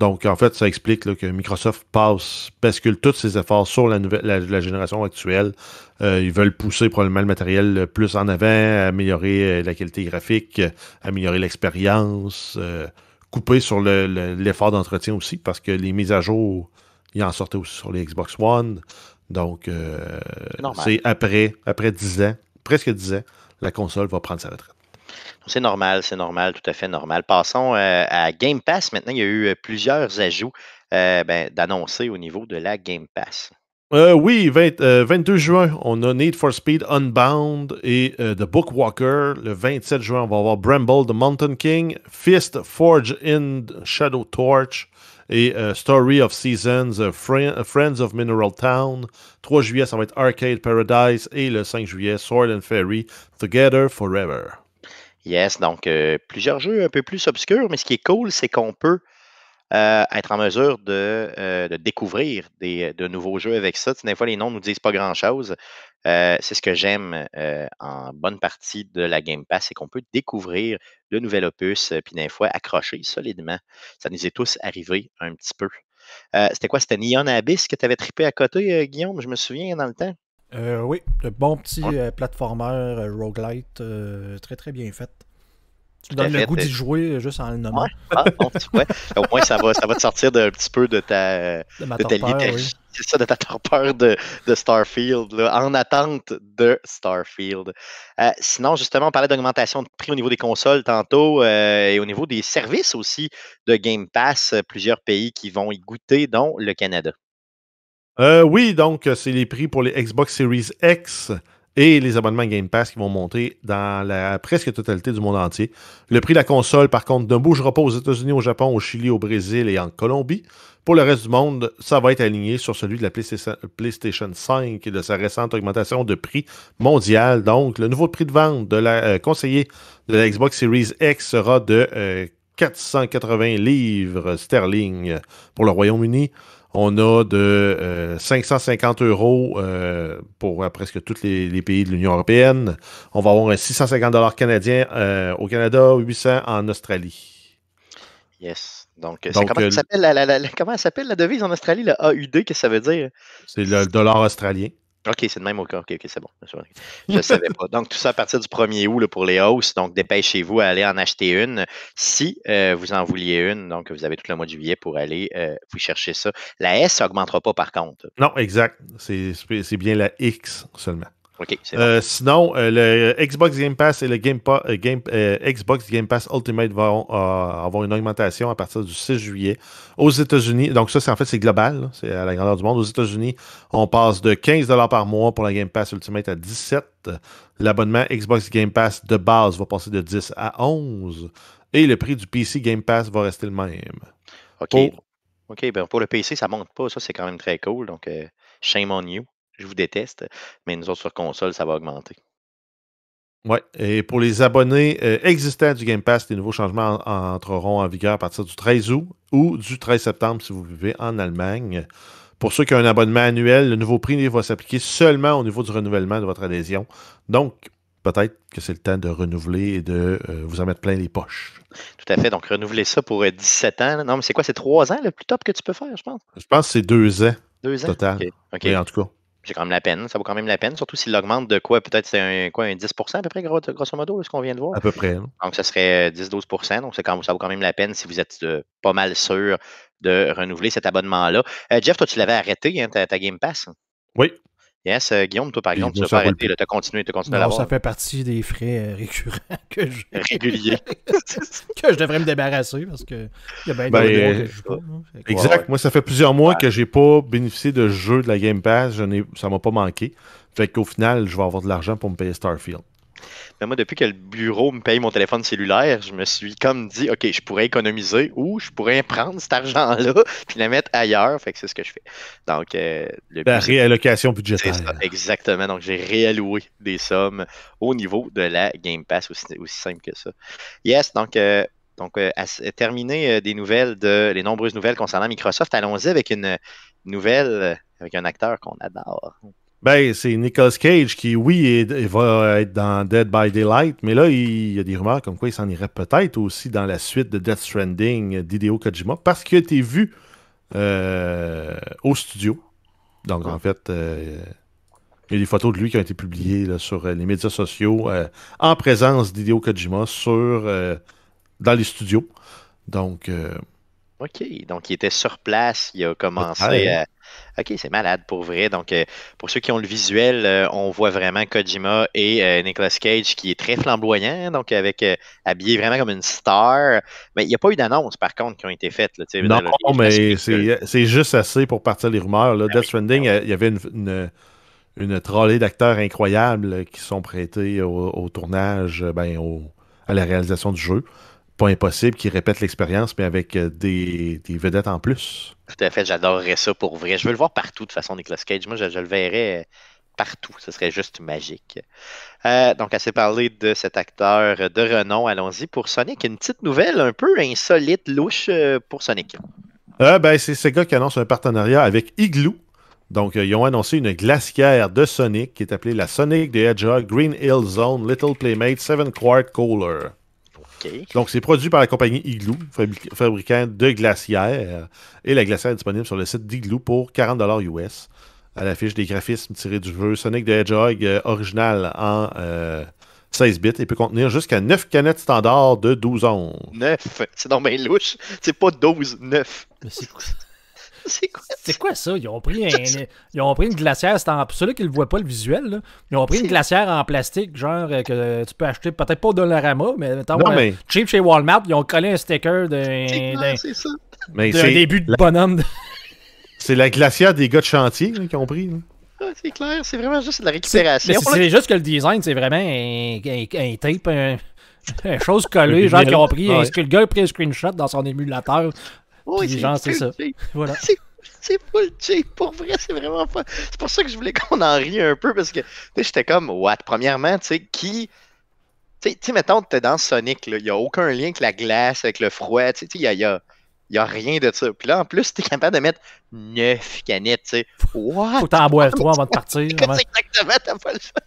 Donc, en fait, ça explique que Microsoft passe, bascule tous ses efforts sur la, nouvelle, la, génération actuelle. Euh, ils veulent pousser probablement le matériel plus en avant, améliorer euh, la qualité graphique, améliorer l'expérience, euh, couper sur l'effort d'entretien aussi, parce que les mises à jour, ils en sortait aussi sur les Xbox One. Donc, c'est après, après 10 ans, presque 10 ans, la console va prendre sa retraite. C'est normal, c'est normal, tout à fait normal. Passons euh, à Game Pass. Maintenant, il y a eu euh, plusieurs ajouts euh, ben, d'annoncer au niveau de la Game Pass. Euh, oui, 22 juin, on a Need for Speed Unbound et The Bookwalker. Le 27 juin, on va avoir Bramble, The Mountain King, Fist, Forge in Shadow Torch et Story of Seasons, Friends of Mineral Town. 3 juillet, ça va être Arcade Paradise et le 5 juillet, Sword and Fairy, Together Forever. Yes, donc plusieurs jeux un peu plus obscurs, mais ce qui est cool, c'est qu'on peut être en mesure de, découvrir de nouveaux jeux avec ça. des fois, les noms ne nous disent pas grand-chose. c'est ce que j'aime en bonne partie de la Game Pass, c'est qu'on peut découvrir de nouvel opus, puis des fois accrocher solidement. Ça nous est tous arrivé un petit peu. C'était quoi? C'était Neon Abyss que tu avais trippé à côté, Guillaume, je me souviens, dans le temps? Euh, oui, le bon petit euh, plateformeur euh, roguelite, très très bien fait. Tu donnes le goût d'y jouer juste en le nommant. Ah, au moins, ça va, te sortir d'un petit peu de ta, de, ta torpeur, de Starfield, en attente de Starfield. sinon, justement, on parlait d'augmentation de prix au niveau des consoles tantôt et au niveau des services aussi de Game Pass, plusieurs pays qui vont y goûter, dont le Canada. Euh, oui, donc euh, c'est les prix pour les Xbox Series X et les abonnements Game Pass qui vont monter dans la presque totalité du monde entier. Le prix de la console, par contre, ne bougera pas aux États-Unis, au Japon, au Chili, au Brésil et en Colombie. Pour le reste du monde, ça va être aligné sur celui de la PlayStation 5 et de sa récente augmentation de prix mondial. Donc, le nouveau prix de vente de la euh, de la Xbox Series X sera de 480 livres sterling pour le Royaume-Uni, on a de 550 euh, euros euh, pour euh, presque tous les, pays de l'Union européenne. On va avoir un 650 dollars canadiens au Canada, 800 en Australie. Yes. Donc, comment, s'appelle, la, s'appelle la devise en Australie, le AUD, qu'est-ce que ça veut dire? C'est le dollar australien. OK, c'est le même au cas. OK, c'est bon. Je ne savais pas. Donc, tout ça à partir du 1er août pour les hausses. Donc, dépêchez-vous à aller en acheter une si euh, vous en vouliez une. Donc, vous avez tout le mois de juillet pour aller euh, vous chercher ça. La S n'augmentera pas, par contre. Non, exact. C'est bien la X seulement. Euh, sinon, euh, le Xbox Game Pass et le Game euh, Xbox Game Pass Ultimate vont avoir une augmentation à partir du 6 juillet aux États-Unis. Donc, ça, c'est en fait, c'est global. C'est à la grandeur du monde. Aux États-Unis, on passe de 15 par mois pour la Game Pass Ultimate à 17 L'abonnement Xbox Game Pass de base va passer de 10 à 11 et le prix du PC Game Pass va rester le même. OK. Pour, OK, ben, pour le PC, ça monte pas. Ça, c'est quand même très cool. Donc, shame on you je vous déteste, mais nous autres sur console, ça va augmenter. Oui, et pour les abonnés euh, existants du Game Pass, les nouveaux changements entreront en vigueur à partir du 13 août ou du 13 septembre si vous vivez en Allemagne. Pour ceux qui ont un abonnement annuel, le nouveau prix va s'appliquer seulement au niveau du renouvellement de votre adhésion. Donc, peut-être que c'est le temps de renouveler et de euh, vous en mettre plein les poches. Tout à fait. Donc, renouveler ça pour 17 euh, ans. Non, mais c'est quoi? C'est trois ans le plus top que tu peux faire, je pense? Je pense que c'est 2 ans. Deux ans? Total. en tout cas j'ai quand même la peine. Ça vaut quand même la peine, surtout s'il augmente de quoi Peut-être c'est un, 10 à peu près, grosso modo, ce qu'on vient de voir. À peu près. Hein. Donc, ça serait 10-12 euh, Donc, quand, ça vaut quand même la peine si vous êtes euh, pas mal sûr de renouveler cet abonnement-là. Euh, Jeff, toi, tu l'avais arrêté, hein, ta, Game Pass. Oui. Yes, euh, Guillaume, toi par exemple, tu n'as pas arrêté, tu as continué, tu as continué à l'avoir. Ça fait partie des frais euh, récurrents que je. Réguliers. que je devrais me débarrasser parce que il y a bien ben, euh, hein, Exact. Moi, ça fait plusieurs mois que que j'ai pas bénéficié de jeu de la Game Pass. Je ça m'a pas manqué. Fait qu'au final, je vais avoir de l'argent pour me payer Starfield. Mais ben, moi, depuis que le bureau me paye mon téléphone cellulaire, je me suis comme dit, OK, je pourrais économiser ou je pourrais prendre cet argent-là puis le mettre ailleurs. Fait que c'est ce que je fais. Donc, euh, la réallocation budgétaire. exactement. Donc, j'ai réalloué des sommes au niveau de la Game Pass, aussi, simple que ça. Yes, donc. Euh, donc, euh, terminer des nouvelles, de, les nombreuses nouvelles concernant Microsoft, allons-y avec une nouvelle, avec un acteur qu'on adore. Ben, c'est Nicolas Cage qui, oui, va être dans Dead by Daylight, mais là, il, y a des rumeurs comme quoi il s'en irait peut-être aussi dans la suite de Death Stranding d'Hideo Kojima parce qu'il a été vu euh, au studio. Donc, en fait, euh, il y a des photos de lui qui ont été publiées sur les médias sociaux euh, en présence d'Hideo Kojima sur, dans les studios. Donc, OK, donc il était sur place, il a commencé à... Hein. Euh, OK, c'est malade pour vrai. Donc, euh, pour ceux qui ont le visuel, euh, on voit vraiment Kojima et Nicolas Cage qui est très flamboyant, hein, donc avec habillé vraiment comme une star. Mais il n'y a pas eu d'annonce, par contre, qui ont été faites. non, mais c'est juste assez pour partir les rumeurs. Ah Death Stranding, ah il y avait une, une, une trollée d'acteurs incroyables qui sont prêtés au, tournage, ben, à la réalisation du jeu pas impossible qu'ils répète l'expérience, mais avec euh, des, vedettes en plus. Tout à fait, j'adorerais ça pour vrai. Je veux le voir partout de façon, Nicolas Cage. Moi, je, le verrais euh, partout. Ce serait juste magique. Euh, donc, assez parlé de cet acteur de renom. Allons-y pour Sonic. Une petite nouvelle un peu insolite, louche pour Sonic. Euh, ben, c'est Sega qui annonce un partenariat avec Igloo. Donc, ils ont annoncé une glacière de Sonic qui est appelée la Sonic de Hedgehog Green Hill Zone Little Playmate 7 Quart Cooler. Donc, c'est produit par la compagnie Igloo, fabricant de glacières. Et la glacière est disponible sur le site d'Igloo pour 40 US. À l'affiche des graphismes tirés du jeu Sonic the Hedgehog euh, original en 16 euh, bits et peut contenir jusqu'à 9 canettes standard de 12 onces. 9 C'est dans mes louche. C'est pas 12, 9. C'est quoi, ça? Ils ont pris, ils ont pris une glacière. C'est en... ceux-là qui ne voient pas, le visuel. Ils ont pris une glacière en plastique, genre euh, que tu peux acheter peut-être pas au Dollarama, euh, mais, cheap chez Walmart. Ils ont collé un sticker d'un début de bonhomme. C'est la glacière des gars de chantier qu'ils ont pris. Ah, c'est clair, c'est vraiment juste de la récupération. C'est juste que le design, c'est vraiment un, tape, une chose collée, genre qui ont pris, que le gars a pris un screenshot dans son émulateur, c'est ça. Voilà. C'est full Pour vrai, c'est vraiment pas. C'est pour ça que je voulais qu'on en rie un peu parce que j'étais comme, what? Premièrement, tu sais, qui. Tu sais, mettons, t'es dans Sonic, il n'y a aucun lien avec la glace, avec le froid, tu sais, il y a, y, a, y a, rien de ça. Puis là, en plus, t'es capable de mettre 9 canettes, tu sais. What? Faut t'en boire 3 avant de partir. Exactement, t'as pas le choix.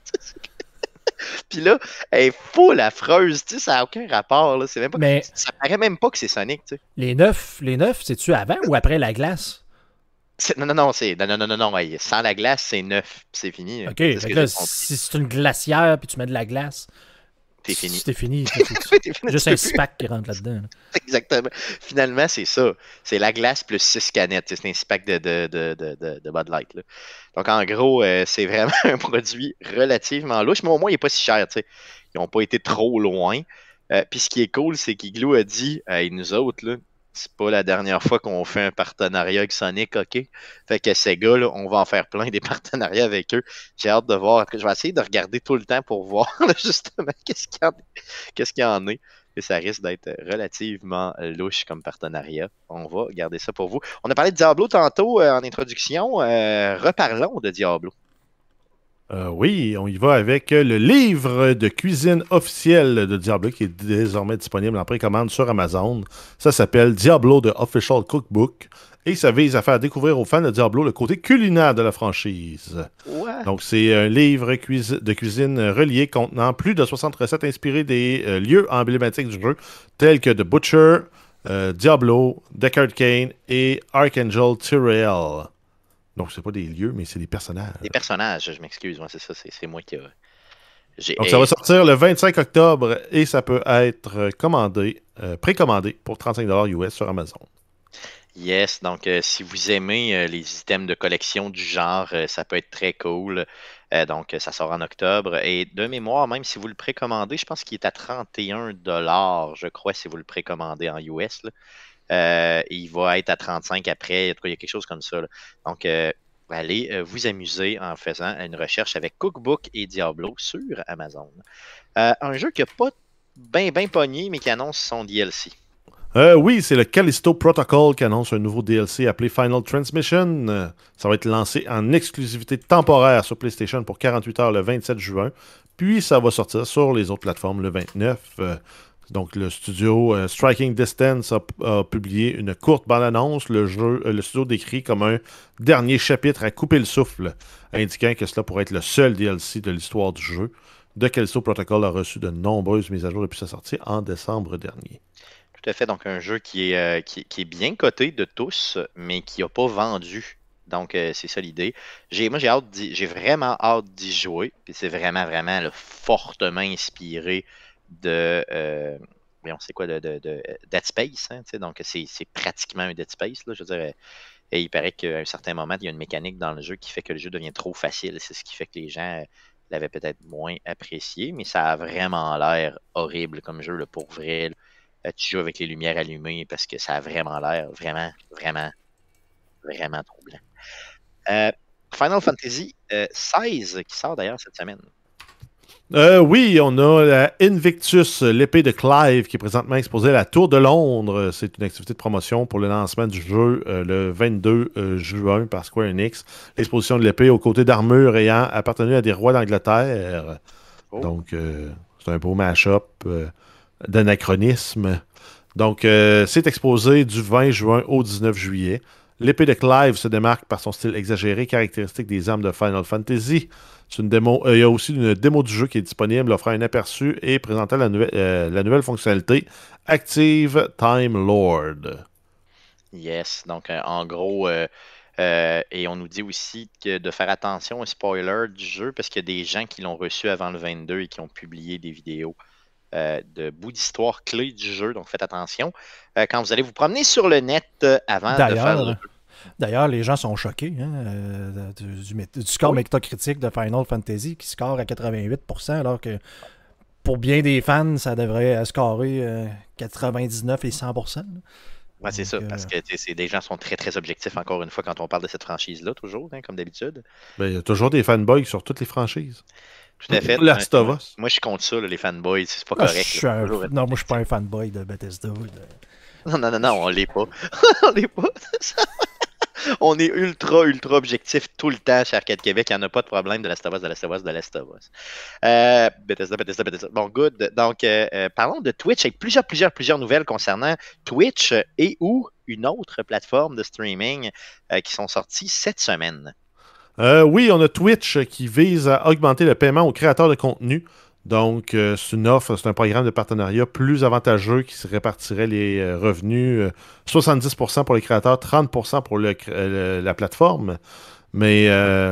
Puis là, elle est full affreuse, tu sais, ça n'a aucun rapport. Là. C'est même ça paraît même pas que c'est Sonic, tu Les neuf, les neuf, c'est-tu avant ou après la glace? Non, non, non, c'est. Non, non, non, non, Sans la glace, c'est neuf. C'est fini. Hein. OK. si c'est une glacière puis tu mets de la glace, c'était fini. c'est fini. Juste un SPAC qui rentre là-dedans. Exactement. Finalement, c'est ça. C'est la glace plus 6 canettes. C'est un SPAC de, de, de, Bud Light. Donc, en gros, euh, c'est vraiment un produit relativement louche, mais au moins, il n'est pas si cher. sais Ils n'ont pas été trop loin. Euh, puis, ce qui est cool, c'est qu'Igloo a dit, à euh, nous autres, là, c'est pas la dernière fois qu'on fait un partenariat avec Sonic, OK? Fait que ces gars-là, on va en faire plein des partenariats avec eux. J'ai hâte de voir. Je vais essayer de regarder tout le temps pour voir justement qu'est-ce qu'il y, en est. Et ça risque d'être relativement louche comme partenariat. On va garder ça pour vous. On a parlé de Diablo tantôt euh, en introduction. Euh, reparlons de Diablo. Euh, oui, on y va avec le livre de cuisine officiel de Diablo qui est désormais disponible en précommande sur Amazon. Ça s'appelle Diablo The Official Cookbook et ça vise à faire découvrir aux fans de Diablo le côté culinaire de la franchise. Donc, c'est un livre de cuisine relié contenant plus de 60 recettes inspirées des euh, lieux emblématiques du jeu, tels que The Butcher, euh, Diablo, Deckard Kane et Archangel Tyrael. Donc, n'est pas des lieux, mais c'est des personnages. Des personnages, je m'excuse, moi, c'est ça, c'est moi qui j'ai Donc, ça va sortir le 25 octobre et ça peut être euh, commandé, euh, précommandé pour 35$ US sur Amazon. Yes, donc euh, si vous aimez les items de collection du genre, ça peut être très cool. donc ça sort en octobre. Et de mémoire, même si vous le précommandez, je pense qu'il est à 31 je crois, si vous le précommandez en US. Là. Euh, il va être à 35 après. il y a quelque chose comme ça. Donc, euh, allez euh, vous amuser en faisant une recherche avec Cookbook et Diablo sur Amazon. un jeu qui n'a pas bien ben pogné, mais qui annonce son DLC. oui, c'est le Callisto Protocol qui annonce un nouveau DLC appelé Final Transmission. ça va être lancé en exclusivité temporaire sur PlayStation pour 48 heures le 27 juin. Puis ça va sortir sur les autres plateformes le 29. Donc, le studio euh, Striking Distance a, publié une courte bande-annonce. Le, euh, le studio décrit comme un dernier chapitre à couper le souffle, indiquant que cela pourrait être le seul DLC de l'histoire du jeu. De Callisto Protocol a reçu de nombreuses mises à jour depuis sa sortie en décembre dernier. Tout à fait. Donc, un jeu qui est, euh, bien coté de tous, mais qui n'a pas vendu. Donc, c'est ça l'idée. moi, j'ai, hâte vraiment hâte d'y jouer. c'est vraiment, vraiment fortement inspiré de. Euh, on sait quoi, de, de, Dead Space. Hein, donc, c'est pratiquement un Dead Space. Là, je veux euh, et il paraît qu'à un certain moment, il y a une mécanique dans le jeu qui fait que le jeu devient trop facile. C'est ce qui fait que les gens euh, l'avaient peut-être moins apprécié, mais ça a vraiment l'air horrible comme jeu le pour vrai. tu joues avec les lumières allumées parce que ça a vraiment l'air vraiment, vraiment, vraiment troublant. Final Fantasy 16 qui sort d'ailleurs cette semaine. Euh, oui, on a la Invictus, l'épée de Clive, qui est présentement exposée à la Tour de Londres. C'est une activité de promotion pour le lancement du jeu euh, le 22 euh, juin par Square Enix. L'exposition de l'épée aux côtés d'armures ayant appartenu à des rois d'Angleterre. Oh. Donc, c'est un beau mash-up d'anachronisme. Donc, c'est exposé du 20 juin au 19 juillet. L'épée de Clive se démarque par son style exagéré, caractéristique des armes de Final Fantasy une euh, il y a aussi une démo du jeu qui est disponible, offrant un aperçu et présentant la, nouvelle, euh, fonctionnalité Active Time Lord. Yes, donc euh, en gros, et on nous dit aussi de faire attention aux spoilers du jeu parce qu'il y a des gens qui l'ont reçu avant le 22 et qui ont publié des vidéos. de bout d'histoire clés du jeu, donc faites attention quand vous allez vous promener sur le net avant de faire le D'ailleurs, les gens sont choqués hein, euh, du, score oui. de Final Fantasy qui score à 88%, alors que pour bien des fans, ça devrait euh, scorer 99 euh, et 100%. Ouais, c'est ça, parce que des gens sont très très objectifs encore une fois quand on parle de cette franchise-là, toujours, hein, comme d'habitude. Ben, il y a toujours des fanboys sur toutes les franchises. Tout à fait. moi, je compte ça, les fanboys, c'est pas ah, correct. Non, moi, je suis pas un fanboy de Bethesda. Non, non, non, non, on l'est pas. on l'est pas. on est ultra, ultra objectif tout le temps cher Québec. Il n'y en a pas de problème de la de la de la euh, Bon, good. Donc, euh, euh, parlons de Twitch avec plusieurs, plusieurs, plusieurs nouvelles concernant Twitch et ou une autre plateforme de streaming qui sont sorties cette semaine. oui, on a Twitch qui vise à augmenter le paiement aux créateurs de contenu donc, euh, c'est une offre, c'est un programme de partenariat plus avantageux qui se répartirait les euh, revenus 70% euh, pour les créateurs, 30% pour la plateforme. Mais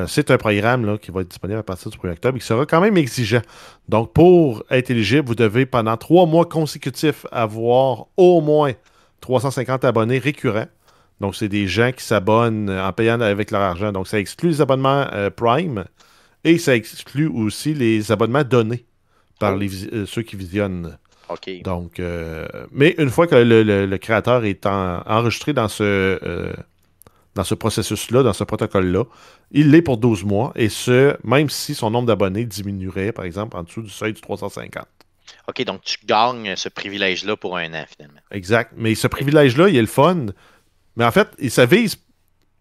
c'est un programme qui va être disponible à partir du 1er octobre et qui sera quand même exigeant. Donc, pour être éligible, vous devez pendant trois mois consécutifs avoir au moins 350 abonnés récurrents. Donc, c'est des gens qui s'abonnent en payant avec leur argent. Donc, ça exclut les abonnements Prime et ça exclut aussi les abonnements donnés par oh. euh, ceux qui visionnent. OK. Donc, euh, mais une fois que le, créateur est enregistré dans ce, euh, dans ce processus-là, dans ce protocole-là, il l'est pour 12 mois, et ce, même si son nombre d'abonnés diminuerait, par exemple, en dessous du seuil du 350. OK, donc tu gagnes ce privilège-là pour un an, finalement. Exact. Mais ce privilège-là, il est le fun. Mais en fait, ça vise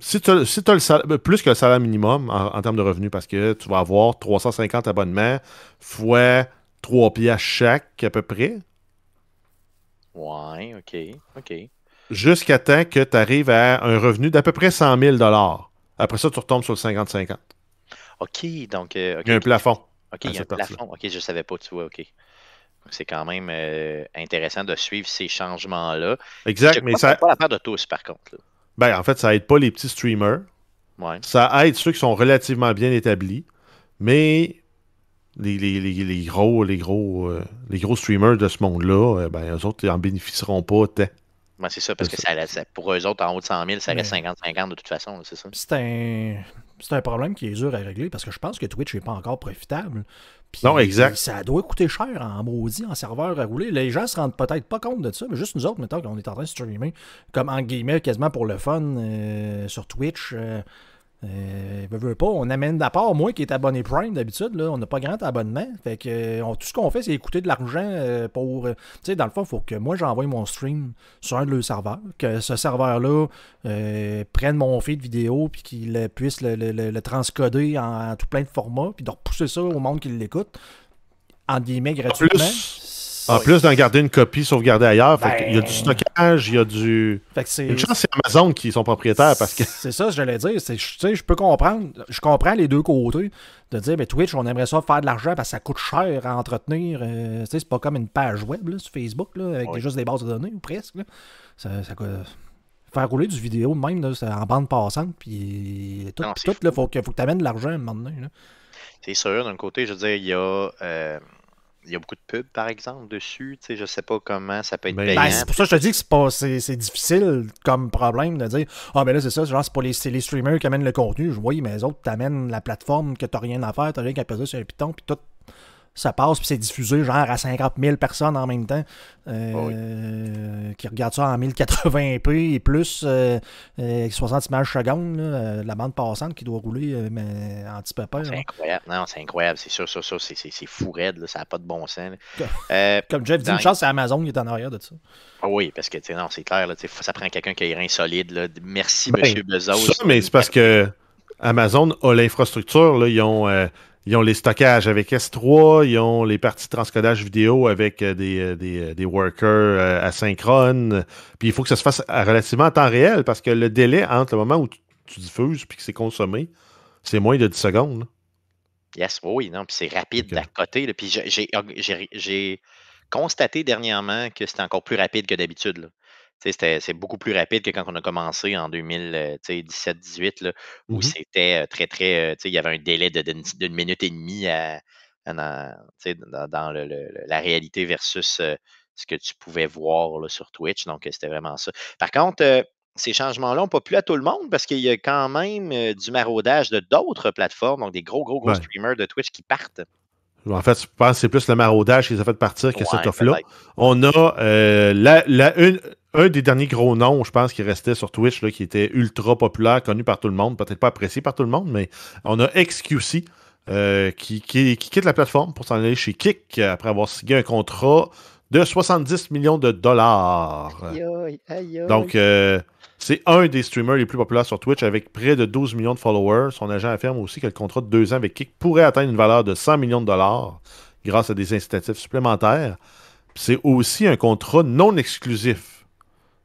si tu as, plus que le salaire minimum en, en, termes de revenus, parce que tu vas avoir 350 abonnements fois 3 à chaque, à peu près. Ouais, OK. OK. Jusqu'à temps que tu arrives à un revenu d'à peu près 100 000 Après ça, tu retombes sur le 50-50. OK, donc. il y a un plafond. OK, il y a un plafond. OK, je ne savais pas, tu vois, OK. C'est quand même euh, intéressant de suivre ces changements-là. Exact, mais ça. pas l'affaire de tous, par contre. Ben, en fait, ça aide pas les petits streamers. Ça aide ceux qui sont relativement bien établis. Mais les, gros, les gros, euh, les gros streamers de ce monde-là, euh, ben, eux autres, ils en bénéficieront pas tant. mais c'est ça, parce que ça. pour eux autres, en haut de 100 000, ça reste 50-50 de toute façon, c'est ça. C'est un, un problème qui est dur à régler parce que je pense que Twitch n'est pas encore profitable. non, exact. Ça doit coûter cher en maudit, en serveur à rouler. Les gens se rendent peut-être pas compte de ça, mais juste nous autres, maintenant qu'on est en train de streamer, comme en guillemets, quasiment pour le fun euh, sur Twitch. Euh, pas, on amène, d'abord moi qui est abonné Prime d'habitude, on n'a pas grand abonnement. Fait que euh, tout ce qu'on fait, c'est écouter de l'argent euh, pour. tu sais, dans le fond, il faut que moi j'envoie mon stream sur un de leurs serveurs, que ce serveur-là prenne mon feed vidéo, puis qu'il puisse le, transcoder en, tout plein de formats, puis de repousser ça au monde qui l'écoute, en guillemets, gratuitement. En plus d'en garder une copie sauvegardée ailleurs, il y a du ben. stockage, il y a du. Fait une chance, c'est Amazon qui sont propriétaires parce que. C'est ça, je l'ai dire. Je peux comprendre. Je comprends les deux côtés de dire mais ben, Twitch, on aimerait ça faire de l'argent parce que ça coûte cher à entretenir. Euh, c'est pas comme une page web sur Facebook avec juste des bases de données ou presque. Ça, ça, faire rouler du vidéo même en bande passante, puis tout, faut que, tu amènes de l'argent à un moment donné. C'est sûr, d'un côté, je veux dire, il y a. Euh, il y a beaucoup de pubs, par exemple, dessus. Tu sais, je sais pas comment ça peut être ben, payant c'est pour ça que je te dis que c'est, pas, c'est, difficile comme problème de dire Ah, ben là, c'est ça, genre, c'est pas les, les streamers qui amènent le contenu. Je vois, mais les autres, t'amènent la plateforme que t'as rien à faire, t'as rien qu'à peser sur un piton, puis tout ça passe, puis c'est diffusé genre à 50 000 personnes en même temps euh, ah qui regardent ça en 1080p et plus euh, 60 euh, images secondes, euh, la bande passante qui doit rouler mais en petit peu C'est hein. incroyable, non, c'est incroyable, c'est sûr, ça, ça, c'est fou raide, ça n'a pas de bon sens. Comme Jeff dit, une chance, c'est Amazon qui est en arrière de ça. Ah oui, parce que non, c'est clair, ça prend quelqu'un qui a les reins solides. Merci, M. Ben, Monsieur Bezos. Ça, mais c'est parce que Amazon a l'infrastructure, ils ont ils ont les stockages avec S3, ils ont les parties de transcodage vidéo avec euh, des, euh, des, euh, des workers asynchrones. Puis il faut que ça se fasse relativement en temps réel parce que le délai entre le moment où tu, diffuses puis que c'est consommé, c'est moins de 10 secondes. Yes, oui, non, puis c'est rapide d'à côté. Puis j'ai constaté dernièrement que c'était encore plus rapide que d'habitude c'est beaucoup plus rapide que quand on a commencé en 2017-18, euh, mmh où c'était euh, très, très. Euh, il y avait un délai d'une minute et demie dans, la réalité versus ce que tu pouvais voir sur Twitch. Donc, c'était vraiment ça. Par contre, ces changements-là n'ont pas plu à tout le monde parce qu'il y a quand même du maraudage de d'autres plateformes, donc des gros, gros, gros streamers de Twitch qui partent. En fait, je pense que c'est plus le maraudage qui les a fait partir que cette offre-là. On a euh, la, un des derniers gros noms, je pense, qui restait sur Twitch, qui était ultra populaire, connu par tout le monde, peut-être pas apprécié par tout le monde, mais on a XQC euh, qui, qui, qui, quitte la plateforme pour s'en aller chez Kick après avoir signé un contrat de 70 millions de dollars. Aïe, aïe, Donc, euh, c'est un des streamers les plus populaires sur Twitch avec près de 12 millions de followers. Son agent affirme aussi que le contrat de deux ans avec Kick pourrait atteindre une valeur de 100 millions de dollars grâce à des incitatifs supplémentaires. C'est aussi un contrat non exclusif.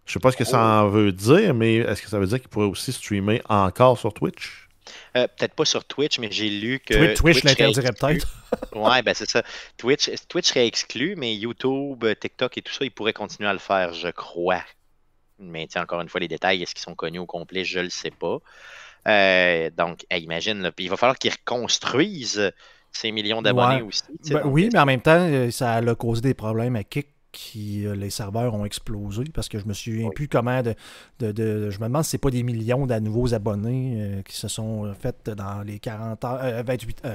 Je ne sais pas ce que ça oh. veut dire, mais est-ce que ça veut dire qu'il pourrait aussi streamer encore sur Twitch? Euh, peut-être pas sur Twitch, mais j'ai lu que. Twitch, Twitch, l'interdirait peut-être. ouais, ben c'est ça. Twitch, serait exclu, mais YouTube, euh, TikTok et tout ça, ils pourraient continuer à le faire, je crois. Mais encore une fois, les détails, est-ce qu'ils sont connus au complet, je le sais pas. Euh, donc, imagine, il va falloir qu'ils reconstruisent ces millions d'abonnés aussi. Ben oui, mais en même temps, ça a causé des problèmes à Kik. Euh, les serveurs ont explosé parce que je me suis impu plus comment de, je me demande si c'est pas des millions de nouveaux abonnés euh, qui se sont euh, faits dans les 40 heures 28,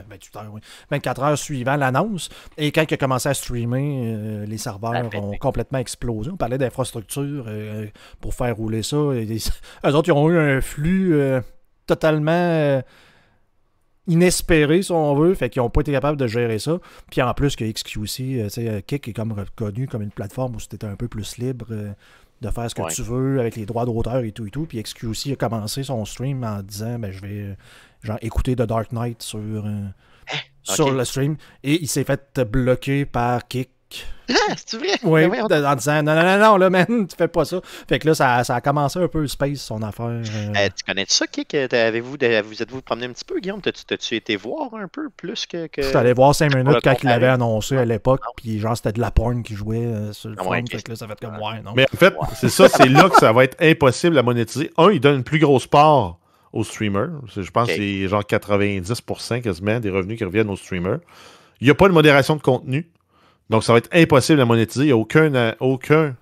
24 heures suivant l'annonce et quand il a commencé à streamer les serveurs ont complètement explosé on parlait d'infrastructures pour faire rouler ça eux autres ils ont eu un flux totalement inespéré, si on veut, fait qu'ils n'ont pas été capables de gérer ça. Puis en plus que XQC, euh, sais, euh, Kick est comme reconnu comme une plateforme où c'était un peu plus libre euh, de faire ce que tu veux avec les droits d'auteur et tout et tout. Puis XQC a commencé son stream en disant ben, je vais genre écouter The Dark Knight sur, hein? le stream. Et il s'est fait bloquer par Kick ah, c'est vrai? Oui, ben en disant non, non, non, non, là, man, tu fais pas ça. Fait que là, ça, ça a commencé un peu space, son affaire. Euh. Euh, tu connais ça, Kik? Euh, Avez-vous, vous êtes-vous promené un petit peu, Guillaume? T'as-tu été voir un peu plus que. que... Je suis allé voir 5 minutes quand il l'avait annoncé à l'époque, puis genre, c'était de la porn qui jouait sur le ah que là, ça fait comme, ouais, non. Mais en fait, c'est ça, c'est là que ça va être impossible à monétiser. Un, il donne une plus grosse part aux streamers. Je pense que c'est genre 90% quasiment des revenus qui reviennent aux streamers. Il n'y a pas de modération de contenu. Donc, ça va être impossible à monétiser. Il n'y a aucun. Euh, aucun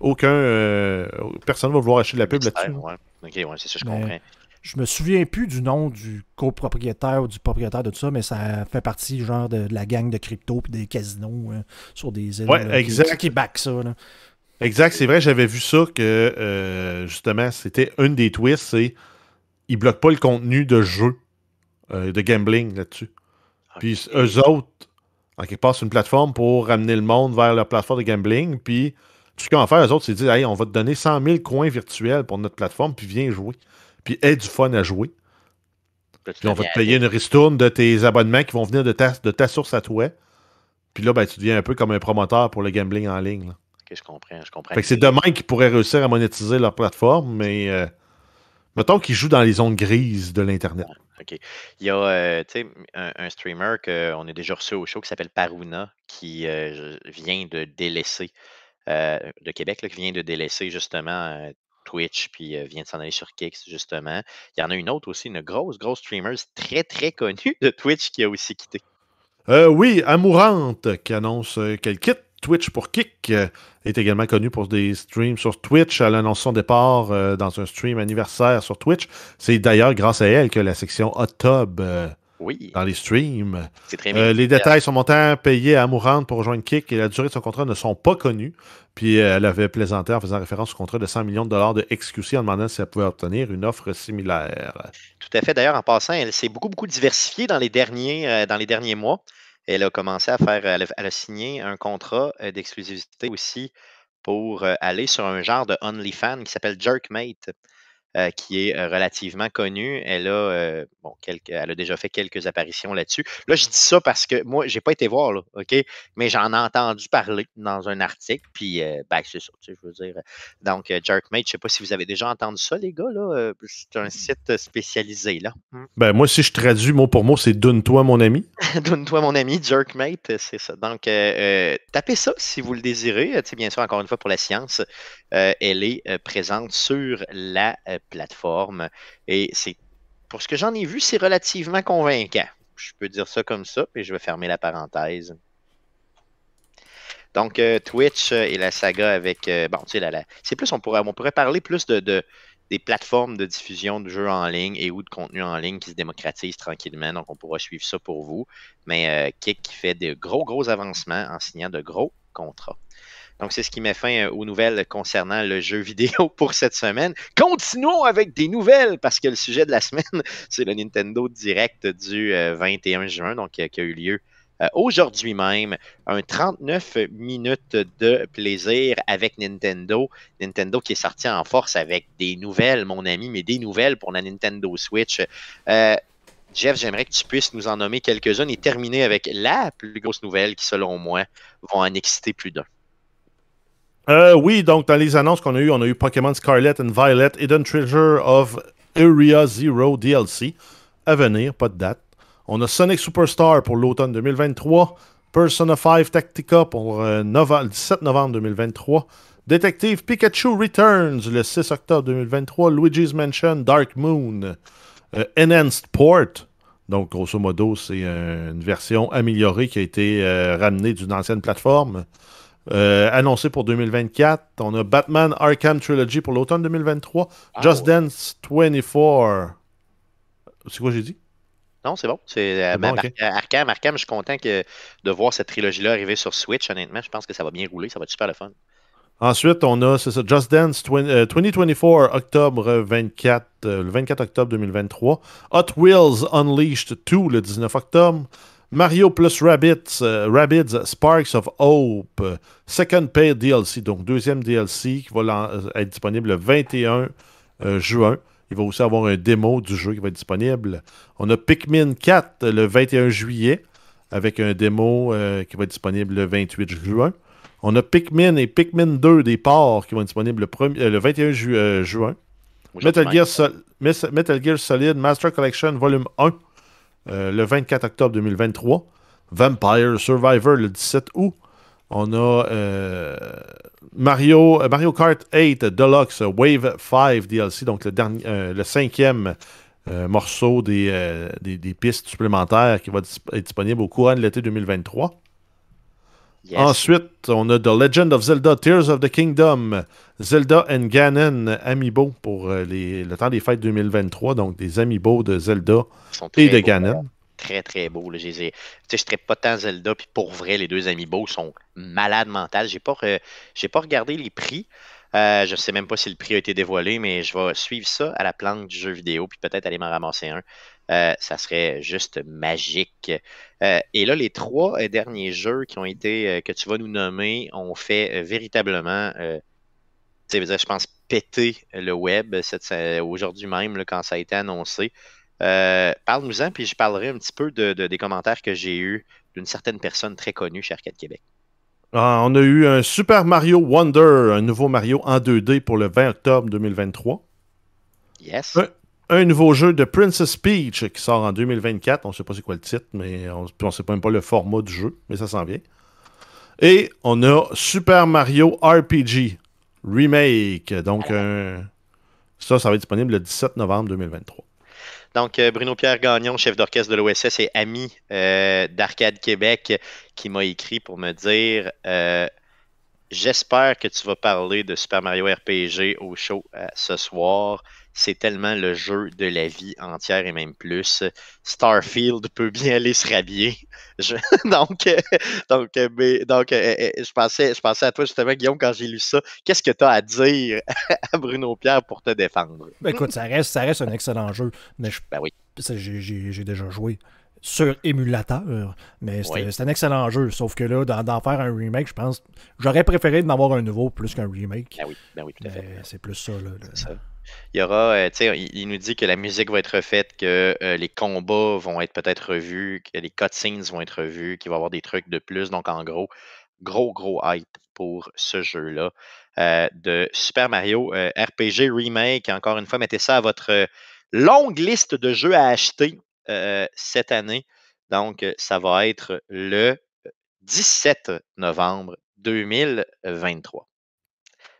aucun euh, personne va vouloir acheter de la pub là-dessus. Ok, ouais, c'est ça, je comprends. Je me souviens plus du nom du copropriétaire ou du propriétaire de tout ça, mais ça fait partie genre de, la gang de crypto et des casinos hein, sur des îles ouais, euh, exact. Qui, qui back ça. Exact, c'est vrai, j'avais vu ça que justement, c'était une des twists, c'est ils bloquent pas le contenu de jeu, de gambling là-dessus. Puis eux autres, en quelque une plateforme pour ramener le monde vers leur plateforme de gambling. Puis, tu ce qu'ils faire, eux autres, c'est dire, hey, on va te donner 100 000 coins virtuels pour notre plateforme, puis viens jouer. Puis, aide du fun à jouer. Puis, on va te payer une ristourne de tes abonnements qui vont venir de ta, de ta source à toi. Puis là, ben, tu deviens un peu comme un promoteur pour le gambling en ligne. Ok, je comprends. Je comprends. que c'est demain qu'ils pourraient réussir à monétiser leur plateforme, mais. Euh, Mettons qu'il joue dans les ondes grises de l'Internet. Ah, OK. Il y a euh, un, un, streamer qu'on euh, a déjà reçu au show qui s'appelle Paruna, qui euh, vient de délaisser de Québec, qui vient de délaisser justement Twitch, puis vient de s'en aller sur Kix justement. Il y en a une autre aussi, une grosse, grosse streamer très, très connue de Twitch qui a aussi quitté. oui, Amourante, qui annonce qu'elle quitte Twitch pour Kick euh, est également connue pour des streams sur Twitch. Elle annonce son départ euh, dans un stream anniversaire sur Twitch. C'est d'ailleurs grâce à elle que la section Hot Tub euh, dans les streams. les détails, son montant payé à Mourante pour rejoindre Kick et la durée de son contrat ne sont pas connus. Puis elle avait plaisanté en faisant référence au contrat de 100 millions de dollars de XQC en demandant si elle pouvait obtenir une offre similaire. Tout à fait. D'ailleurs, en passant, elle s'est beaucoup, beaucoup diversifiée dans les derniers, dans les derniers mois elle a commencé à faire, elle a, signé un contrat euh, d'exclusivité aussi pour euh, aller sur un genre de OnlyFans qui s'appelle Jerkmate. Euh, qui est euh, relativement connue. Elle a, euh, bon, quelques, a déjà fait quelques apparitions là-dessus. Là, je mmh. dis ça parce que moi, je n'ai pas été voir, OK? Mais j'en ai entendu parler dans un article, puis ben, c'est ça, je veux dire. Donc, Jerkmate, je ne sais pas si vous avez déjà entendu ça, les gars, là. C'est un mmh. site spécialisé, là. Mmh. Ben, moi, si je traduis mot pour mot, c'est Donne-toi, mon ami. Donne-toi, mon ami, Jerkmate, c'est ça. Donc, tapez ça si vous le désirez. Tu bien sûr, encore une fois, pour la science, elle est présente sur la plateforme. Et c'est pour ce que j'en ai vu, c'est relativement convaincant. Je peux dire ça comme ça, et je vais fermer la parenthèse. Donc, euh, Twitch euh, et la saga avec. Euh, bon, tu sais, c'est plus, on pourrait, on pourrait parler plus de, des plateformes de diffusion de jeux en ligne et ou de contenu en ligne qui se démocratisent tranquillement. Donc, on pourra suivre ça pour vous. Mais Kik fait de gros, gros avancements en signant de gros contrats. Donc, c'est ce qui met fin euh, aux nouvelles concernant le jeu vidéo pour cette semaine. Continuons avec des nouvelles parce que le sujet de la semaine, c'est le Nintendo Direct du 21 euh, juin, donc euh, qui a eu lieu aujourd'hui même un 39 minutes de plaisir avec Nintendo. Nintendo qui est sorti en force avec des nouvelles, mon ami, mais des nouvelles pour la Nintendo Switch. Jeff, j'aimerais que tu puisses nous en nommer quelques-unes et terminer avec la plus grosse nouvelle qui, selon moi, vont en exciter plus d'un. Euh, oui, donc dans les annonces qu'on a eues, on a eu Pokémon Scarlet and Violet, Hidden Treasure of Area Zero DLC à venir, pas de date. On a Sonic Superstar pour l'automne 2023, Persona 5 Tactica pour euh, le 17 novembre 2023, Detective Pikachu Returns le 6 octobre 2023, Luigi's Mansion Dark Moon, euh, Enhanced Port. Donc, grosso modo, c'est une version améliorée qui a été ramenée d'une ancienne plateforme. Euh, annoncé pour 2024. On a Batman Arkham Trilogy pour l'automne 2023. Ah, Just Dance 24. C'est quoi j'ai dit? Non, c'est bon. C'est euh, Arkham, Arkham, je suis content de voir cette trilogie-là arriver sur Switch, honnêtement. Je pense que ça va bien rouler, ça va être super le fun. Ensuite, on a Just Dance 2024, euh, octobre 24, le 24 octobre 2023. Hot Wheels Unleashed 2, le 19 octobre. Mario plus Rabbids, euh, Rabbids Sparks of Hope, Second Pay DLC, donc deuxième DLC qui va euh, être disponible le 21 euh, juin. Il va aussi avoir un démo du jeu qui va être disponible. On a Pikmin 4 le 21 juillet avec un démo qui va être disponible le 28 juin. On a Pikmin et Pikmin 2 des ports qui vont être disponibles le, 21 juin. Hein? Metal Gear Solid Master Collection Volume 1 euh, le 24 octobre 2023. Vampire Survivor le 17 août. On a euh, euh, Mario, Kart 8 Deluxe Wave 5 DLC, donc le, cinquième morceau des, des, pistes supplémentaires qui va être disponible au courant de l'été 2023. Ensuite, on a The Legend of Zelda, Tears of the Kingdom, Zelda and Ganon Amiibo pour euh, le temps des fêtes 2023, donc des Amiibo de Zelda et de Ganon. Très, très beau. je ne pas tant Zelda, puis pour vrai, les deux Amiibo sont malades mentales. Je n'ai pas regardé les prix, euh, je ne sais même pas si le prix a été dévoilé, mais je vais suivre ça à la planque du jeu vidéo, puis peut-être aller m'en ramasser un. Euh, ça serait juste magique. Euh, et là, les trois derniers jeux qui ont été que tu vas nous nommer ont fait véritablement, je, pense, péter le web aujourd'hui même quand ça a été annoncé. Parle-nous-en, puis je parlerai un petit peu des commentaires que j'ai eus d'une certaine personne très connue chez Arcade Québec. Ah, on a eu un Super Mario Wonder, un nouveau Mario en 2D pour le 20 octobre 2023. Yes. Un, nouveau jeu de Princess Peach qui sort en 2024. On ne sait pas c'est quoi le titre, mais on ne sait même pas le format du jeu, mais ça s'en vient. Et on a Super Mario RPG Remake. Donc, ça, ça va être disponible le 17 novembre 2023. Donc, euh, Bruno Pierre Gagnon, chef d'orchestre de l'OSS et ami euh, d'Arcade Québec, qui m'a écrit pour me dire euh, J'espère que tu vas parler de Super Mario RPG au show ce soir c'est tellement le jeu de la vie entière et même plus. Starfield peut bien aller se rhabiller. donc, euh, donc, euh, donc euh, je, pensais, je pensais à toi justement, Guillaume, quand j'ai lu ça. Qu'est-ce que tu as à dire à Bruno Pierre pour te défendre? Ben, écoute, ça reste, ça reste un excellent jeu. Mais ben oui. j'ai déjà joué sur émulateur, mais c'est un excellent jeu. Sauf que là, d'en faire un remake, je pense, j'aurais préféré d'en avoir un nouveau plus qu'un remake. Ben oui, ben oui, tout à fait. C'est plus ça. Là, ça. Il y aura, euh, il, nous dit que la musique va être refaite, que euh, les combats vont être peut-être revus, que les cutscenes vont être revus, qu'il va y avoir des trucs de plus. Donc, en gros, gros, gros hype pour ce jeu-là euh, de Super Mario RPG Remake. Encore une fois, mettez ça à votre longue liste de jeux à acheter cette année. Donc, ça va être le 17 novembre 2023.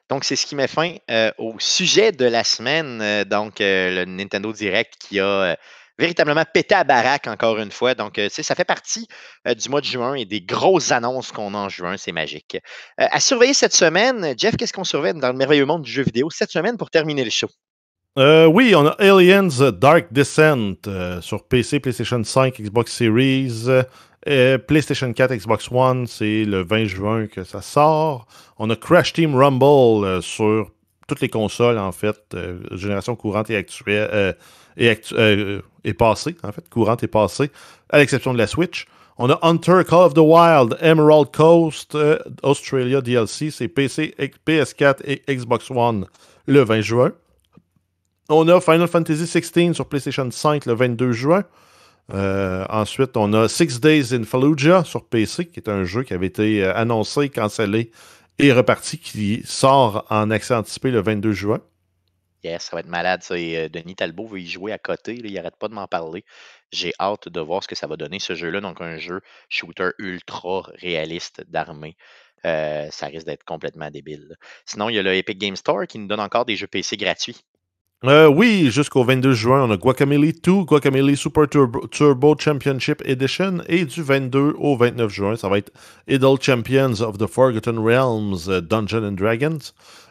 Donc, c'est ce qui met fin euh, au sujet de la semaine, euh, donc euh, le Nintendo Direct qui a véritablement pété à baraque encore une fois. Donc, tu sais, ça fait partie du mois de juin et des grosses annonces qu'on a en juin, c'est magique. à surveiller cette semaine, Jeff, qu'est-ce qu'on surveille dans le merveilleux monde du jeu vidéo cette semaine pour terminer le show? oui, on a Aliens Dark Descent sur PC, PlayStation 5, Xbox Series, euh, PlayStation 4, Xbox One, c'est le 20 juin que ça sort. On a Crash Team Rumble euh, sur toutes les consoles, en fait, euh, génération courante et actuelle, et, passée, en fait, courante et passée, à l'exception de la Switch. On a Hunter, Call of the Wild, Emerald Coast, Australia DLC, c'est PC, PS4 et Xbox One le 20 juin. On a Final Fantasy XVI sur PlayStation 5 le 22 juin. Euh, ensuite, on a Six Days in Fallujah sur PC, qui est un jeu qui avait été euh, annoncé, cancellé et reparti, qui sort en accès anticipé le 22 juin. Yes, ça va être malade. Ça. Et euh, Denis Talbot veut y jouer à côté. il n'arrête pas de m'en parler. J'ai hâte de voir ce que ça va donner, ce jeu-là. Donc, un jeu shooter ultra réaliste d'armée. ça risque d'être complètement débile. Sinon, il y a le Epic Game Store qui nous donne encore des jeux PC gratuits. Euh, oui, jusqu'au 22 juin, on a Guacamole 2, Guacamole Super Turbo, Championship Edition. Et du 22 au 29 juin, ça va être Idle Champions of the Forgotten Realms, euh, Dungeons and Dragons.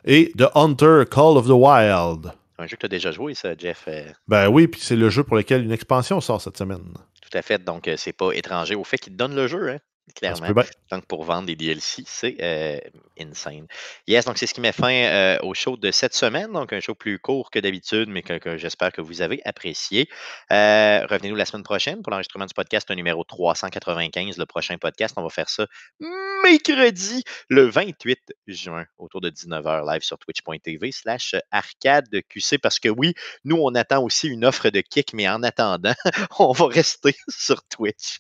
Et The Hunter, Call of the Wild. Un jeu que tu as déjà joué, ça, Jeff. Euh. Ben oui, puis c'est le jeu pour lequel une expansion sort cette semaine. Tout à fait, donc c'est pas étranger au fait qu'il te donne le jeu. Hein? Ah, clairement. Donc, pour vendre des DLC, c'est euh, insane. Yes, donc c'est ce qui met fin euh, au show de cette semaine. Donc, un show plus court que d'habitude, mais que, j'espère que vous avez apprécié. Euh, revenez-nous la semaine prochaine pour l'enregistrement du podcast numéro 395, le prochain podcast. On va faire ça mercredi, le 28 juin, autour de 19h, live sur twitch.tv slash arcade QC. Parce que oui, nous, on attend aussi une offre de kick, mais en attendant, on va rester sur Twitch.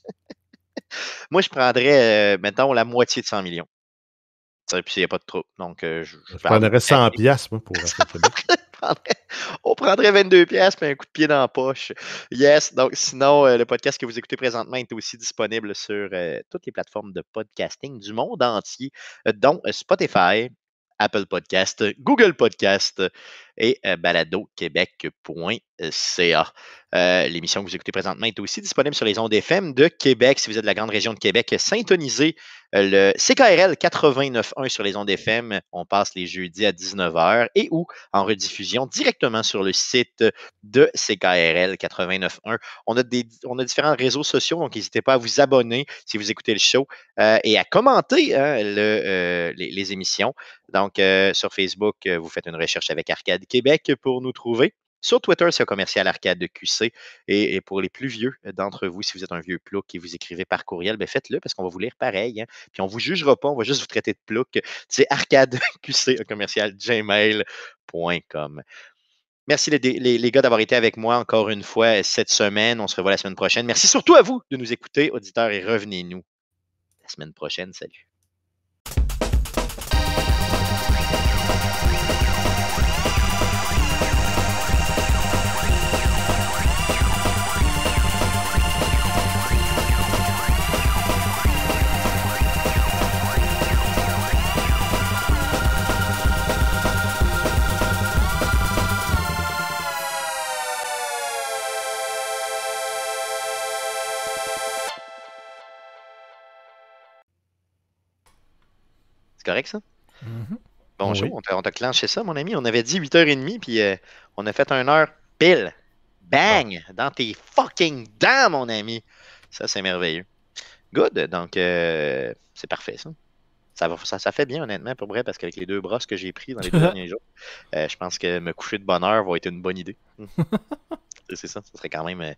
Moi, je prendrais, maintenant euh, mettons, la moitié de 100 millions. Puis il n'y a pas de trop. Donc, euh, je, prendrais 100 piastres, moi, pour On prendrait 22 pièces, mais un coup de pied dans la poche. Yes. Donc, sinon, euh, le podcast que vous écoutez présentement est aussi disponible sur toutes les plateformes de podcasting du monde entier, dont Spotify, Apple Podcast, Google Podcast et euh, baladoquebec.ca. Euh, l'émission que vous écoutez présentement est aussi disponible sur les ondes FM de Québec. Si vous êtes de la grande région de Québec, syntonisez le CKRL 89.1 sur les ondes FM. On passe les jeudis à 19h et ou en rediffusion directement sur le site de CKRL 89.1. On, a on a différents réseaux sociaux, donc n'hésitez pas à vous abonner si vous écoutez le show euh, et à commenter hein, euh, les, émissions. Donc, euh, sur Facebook, vous faites une recherche avec Arcade Québec pour nous trouver. Sur Twitter, c'est commercial arcade de QC. Et, pour les plus vieux euh, d'entre vous, si vous êtes un vieux plouc et vous écrivez par courriel, ben, faites-le parce qu'on va vous lire pareil. Hein. Puis on vous jugera pas, on va juste vous traiter de plouc. C'est arcade QC commercial gmail.com. Merci les, les gars d'avoir été avec moi encore une fois euh, cette semaine. On se revoit la semaine prochaine. Merci surtout à vous de nous écouter, auditeurs, et revenez-nous la semaine prochaine. Salut. ça? Mm-hmm. Bonjour, on t'a clenché ça, mon ami. On avait dit 8h30, puis euh, on a fait 1 heure pile. Bang! Dans tes fucking dents, mon ami. Ça, c'est merveilleux. Good. Donc, euh, c'est parfait, ça. Ça, ça. fait bien, honnêtement, pour vrai, parce qu'avec les deux brosses que j'ai pris dans les deux derniers jours, euh, je pense que me coucher de bonne heure va être une bonne idée. c'est ça. Ça serait quand même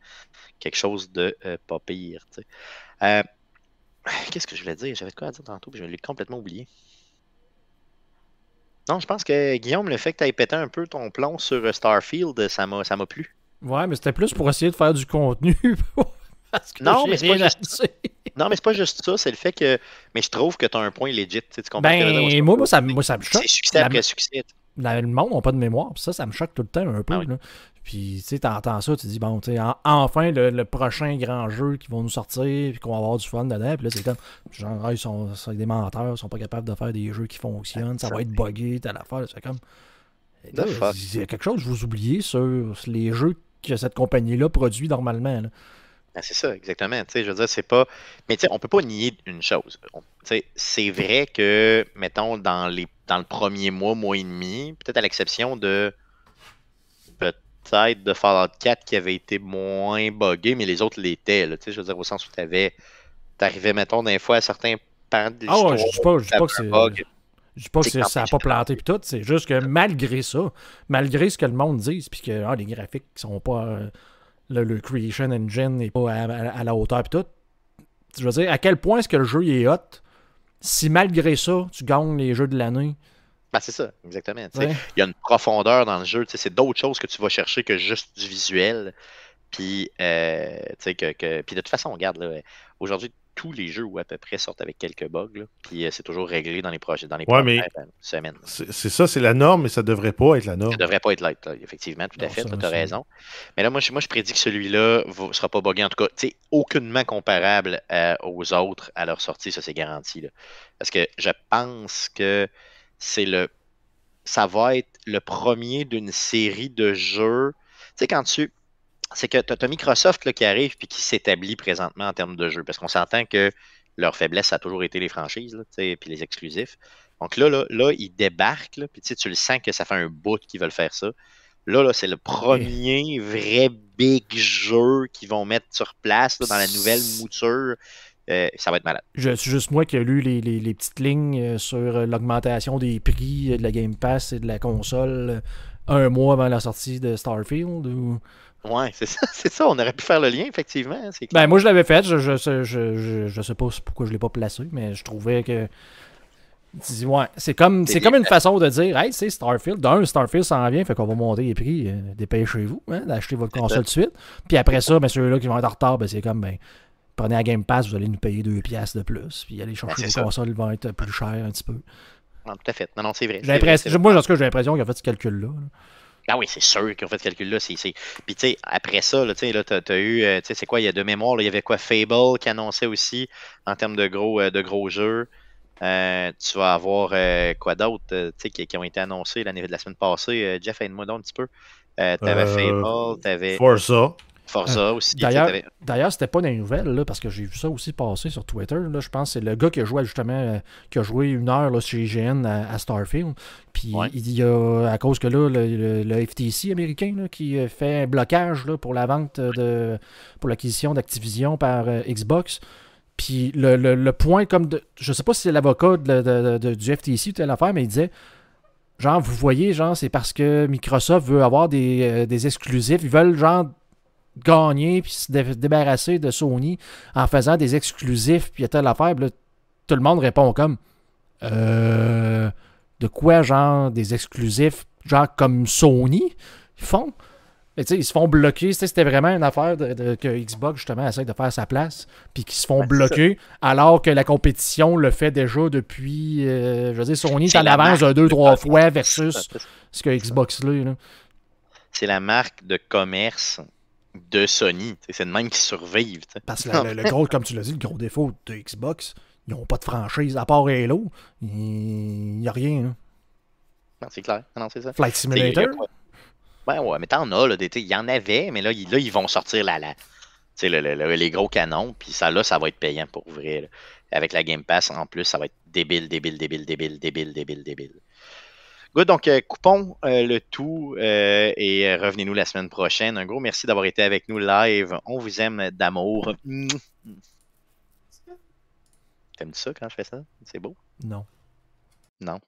quelque chose de pas pire. Qu'est-ce que je voulais dire? J'avais quoi à dire tantôt, puis je l'ai complètement oublié. Non, je pense que Guillaume, le fait que tu aies pété un peu ton plomb sur euh, Starfield, ça m'a, ça plu. Ouais, mais c'était plus pour essayer de faire du contenu. non, mais c'est pas juste... non, mais pas juste ça, c'est le fait que. Mais je trouve que tu as un point legit. Tu comprends ben, moi, ça, me choque. C'est succès après succès. le monde n'a pas de mémoire, ça, ça me choque tout le temps un peu. Ah puis, tu sais, t'entends ça, tu dis, bon, tu sais, enfin, le, prochain grand jeu qui vont nous sortir, puis qu'on va avoir du fun dedans. Puis là, c'est comme, genre, ah, ils sont, des menteurs, ils sont pas capables de faire des jeux qui fonctionnent, ça va être buggé, t'as l'affaire. C'est comme. il y a quelque chose que vous oubliez sur les jeux que cette compagnie-là produit normalement. Ben, c'est ça, exactement. T'sais, je veux dire, c'est pas. Mais tu sais, on peut pas nier une chose. C'est vrai que, mettons, dans, les... dans le premier mois, mois et demi, peut-être à l'exception de de Fallout 4 qui avait été moins buggé, mais les autres l'étaient. Je veux dire, au sens où tu avais. T'arrivais, mettons, des fois à certains pans de ah l'histoire. Ah je dis pas, je dis pas que ça a pas planté pis tout, c'est juste que malgré ça, malgré ce que le monde dise, puis que ah, les graphiques sont pas. Euh, le, Creation Engine n'est pas à, la hauteur pis tout. Je veux dire, à quel point est-ce que le jeu est hot si malgré ça, tu gagnes les jeux de l'année, ben, c'est ça, exactement. Il y a une profondeur dans le jeu. C'est d'autres choses que tu vas chercher que juste du visuel. Puis, euh, que, Puis de toute façon, regarde, aujourd'hui, tous les jeux ou à peu près sortent avec quelques bugs. Puis euh, c'est toujours réglé dans les projets, dans les semaines. C'est ça, c'est la norme, mais ça devrait pas être la norme. Ça devrait pas être là, effectivement, tout à fait. Tu as raison. Mais là, moi, je, je prédis que celui-là ne sera pas bugué. En tout cas, tu aucunement comparable euh, aux autres à leur sortie, ça c'est garanti. Parce que je pense que c'est le. Ça va être le premier d'une série de jeux. Tu sais, quand tu. C'est que tu as, Microsoft qui arrive puis qui s'établit présentement en termes de jeux. Parce qu'on s'entend que leur faiblesse, ça a toujours été les franchises, et puis les exclusifs. Donc là, là, là ils débarquent, puis tu le sens que ça fait un bout qu'ils veulent faire ça. Là, là c'est le premier vrai big jeu qu'ils vont mettre sur place dans la nouvelle mouture euh, ça va être malade. Je, suis juste moi qui ai lu les, petites lignes euh, sur euh, l'augmentation des prix de la Game Pass et de la console un mois avant la sortie de Starfield. Ou... Ouais, c'est ça, On aurait pu faire le lien, effectivement. ben, moi, je l'avais fait. Je, je, sais pas pourquoi je l'ai pas placé, mais je trouvais que. Ouais, c'est comme, c'est, comme une façon de dire Hey, c'est Starfield. D'un, Starfield s'en vient, fait qu'on va monter les prix. dépêchez-vous hein, d'acheter votre console tout de suite. Puis après ça, ben, ceux-là qui vont être en retard, ben, c'est comme ben, prenez à Game Pass, vous allez nous payer 2 pièces de plus, puis allez changer ben, vos consoles vont être plus chères un petit peu. Non, tout à fait. Non, non, c'est vrai. moi, en tout cas, j'ai l'impression qu'ils ont fait ce calcul-là. Ah oui, c'est sûr qu'ils ont fait ce calcul-là. Puis, tu sais, après ça, tu sais, là, t'as, as eu, euh, tu sais, c'est quoi, il y a deux mémoires, il y avait quoi, Fable qui annonçait aussi en termes de gros, euh, de gros jeux. Euh, tu vas avoir quoi d'autre, tu sais, qui, ont été annoncés l'année de la semaine passée. Jeff, aide-moi donc un petit peu. Tu t'avais Fable, t'avais. Forza. Forza euh, aussi. D'ailleurs, c'était pas des nouvelles, parce que j'ai vu ça aussi passer sur Twitter. je pense que c'est le gars qui a joué justement, euh, qui a joué une heure là, chez IGN à, Starfield. Puis il y a, à cause que là, le, FTC américain qui euh, fait un blocage là, pour la vente de. pour l'acquisition d'Activision par Xbox. Puis le, point comme de. Je sais pas si c'est l'avocat de, du FTC ou telle affaire, mais il disait genre, vous voyez, genre, c'est parce que Microsoft veut avoir des, des, exclusifs. Ils veulent, genre, gagner puis se débarrasser de Sony en faisant des exclusifs puis telle affaire. tout le monde répond comme euh, de quoi genre des exclusifs genre comme Sony ils font. Mais ils se font bloquer. C'était vraiment une affaire que Xbox, justement, essaie de faire sa place, puis qu'ils se font bloquer, alors que la compétition le fait déjà depuis, euh, je veux dire, Sony est en avance un, deux, trois fois versus ce que Xbox l'est, là. C'est la marque de commerce de Sony. C'est le même qui survivent. Parce que le, gros, comme tu l'as dit, le gros défaut de Xbox, ils n'ont pas de franchise. À part Halo, il n'y a rien. Hein. Non, c'est clair. Non, ça. Flight Simulator? Ouais, ben ouais, mais t'en as, il y en avait, mais là, ils vont sortir les gros canons, puis ça, là, ça va être payant pour ouvrir Avec la Game Pass, en plus, ça va être débile, débile, débile, débile, débile, débile, débile. Good, donc euh, coupons euh, le tout euh, et revenez-nous la semaine prochaine. Un gros merci d'avoir été avec nous live. On vous aime d'amour. T'aimes ça quand je fais ça? C'est beau? Non. Non.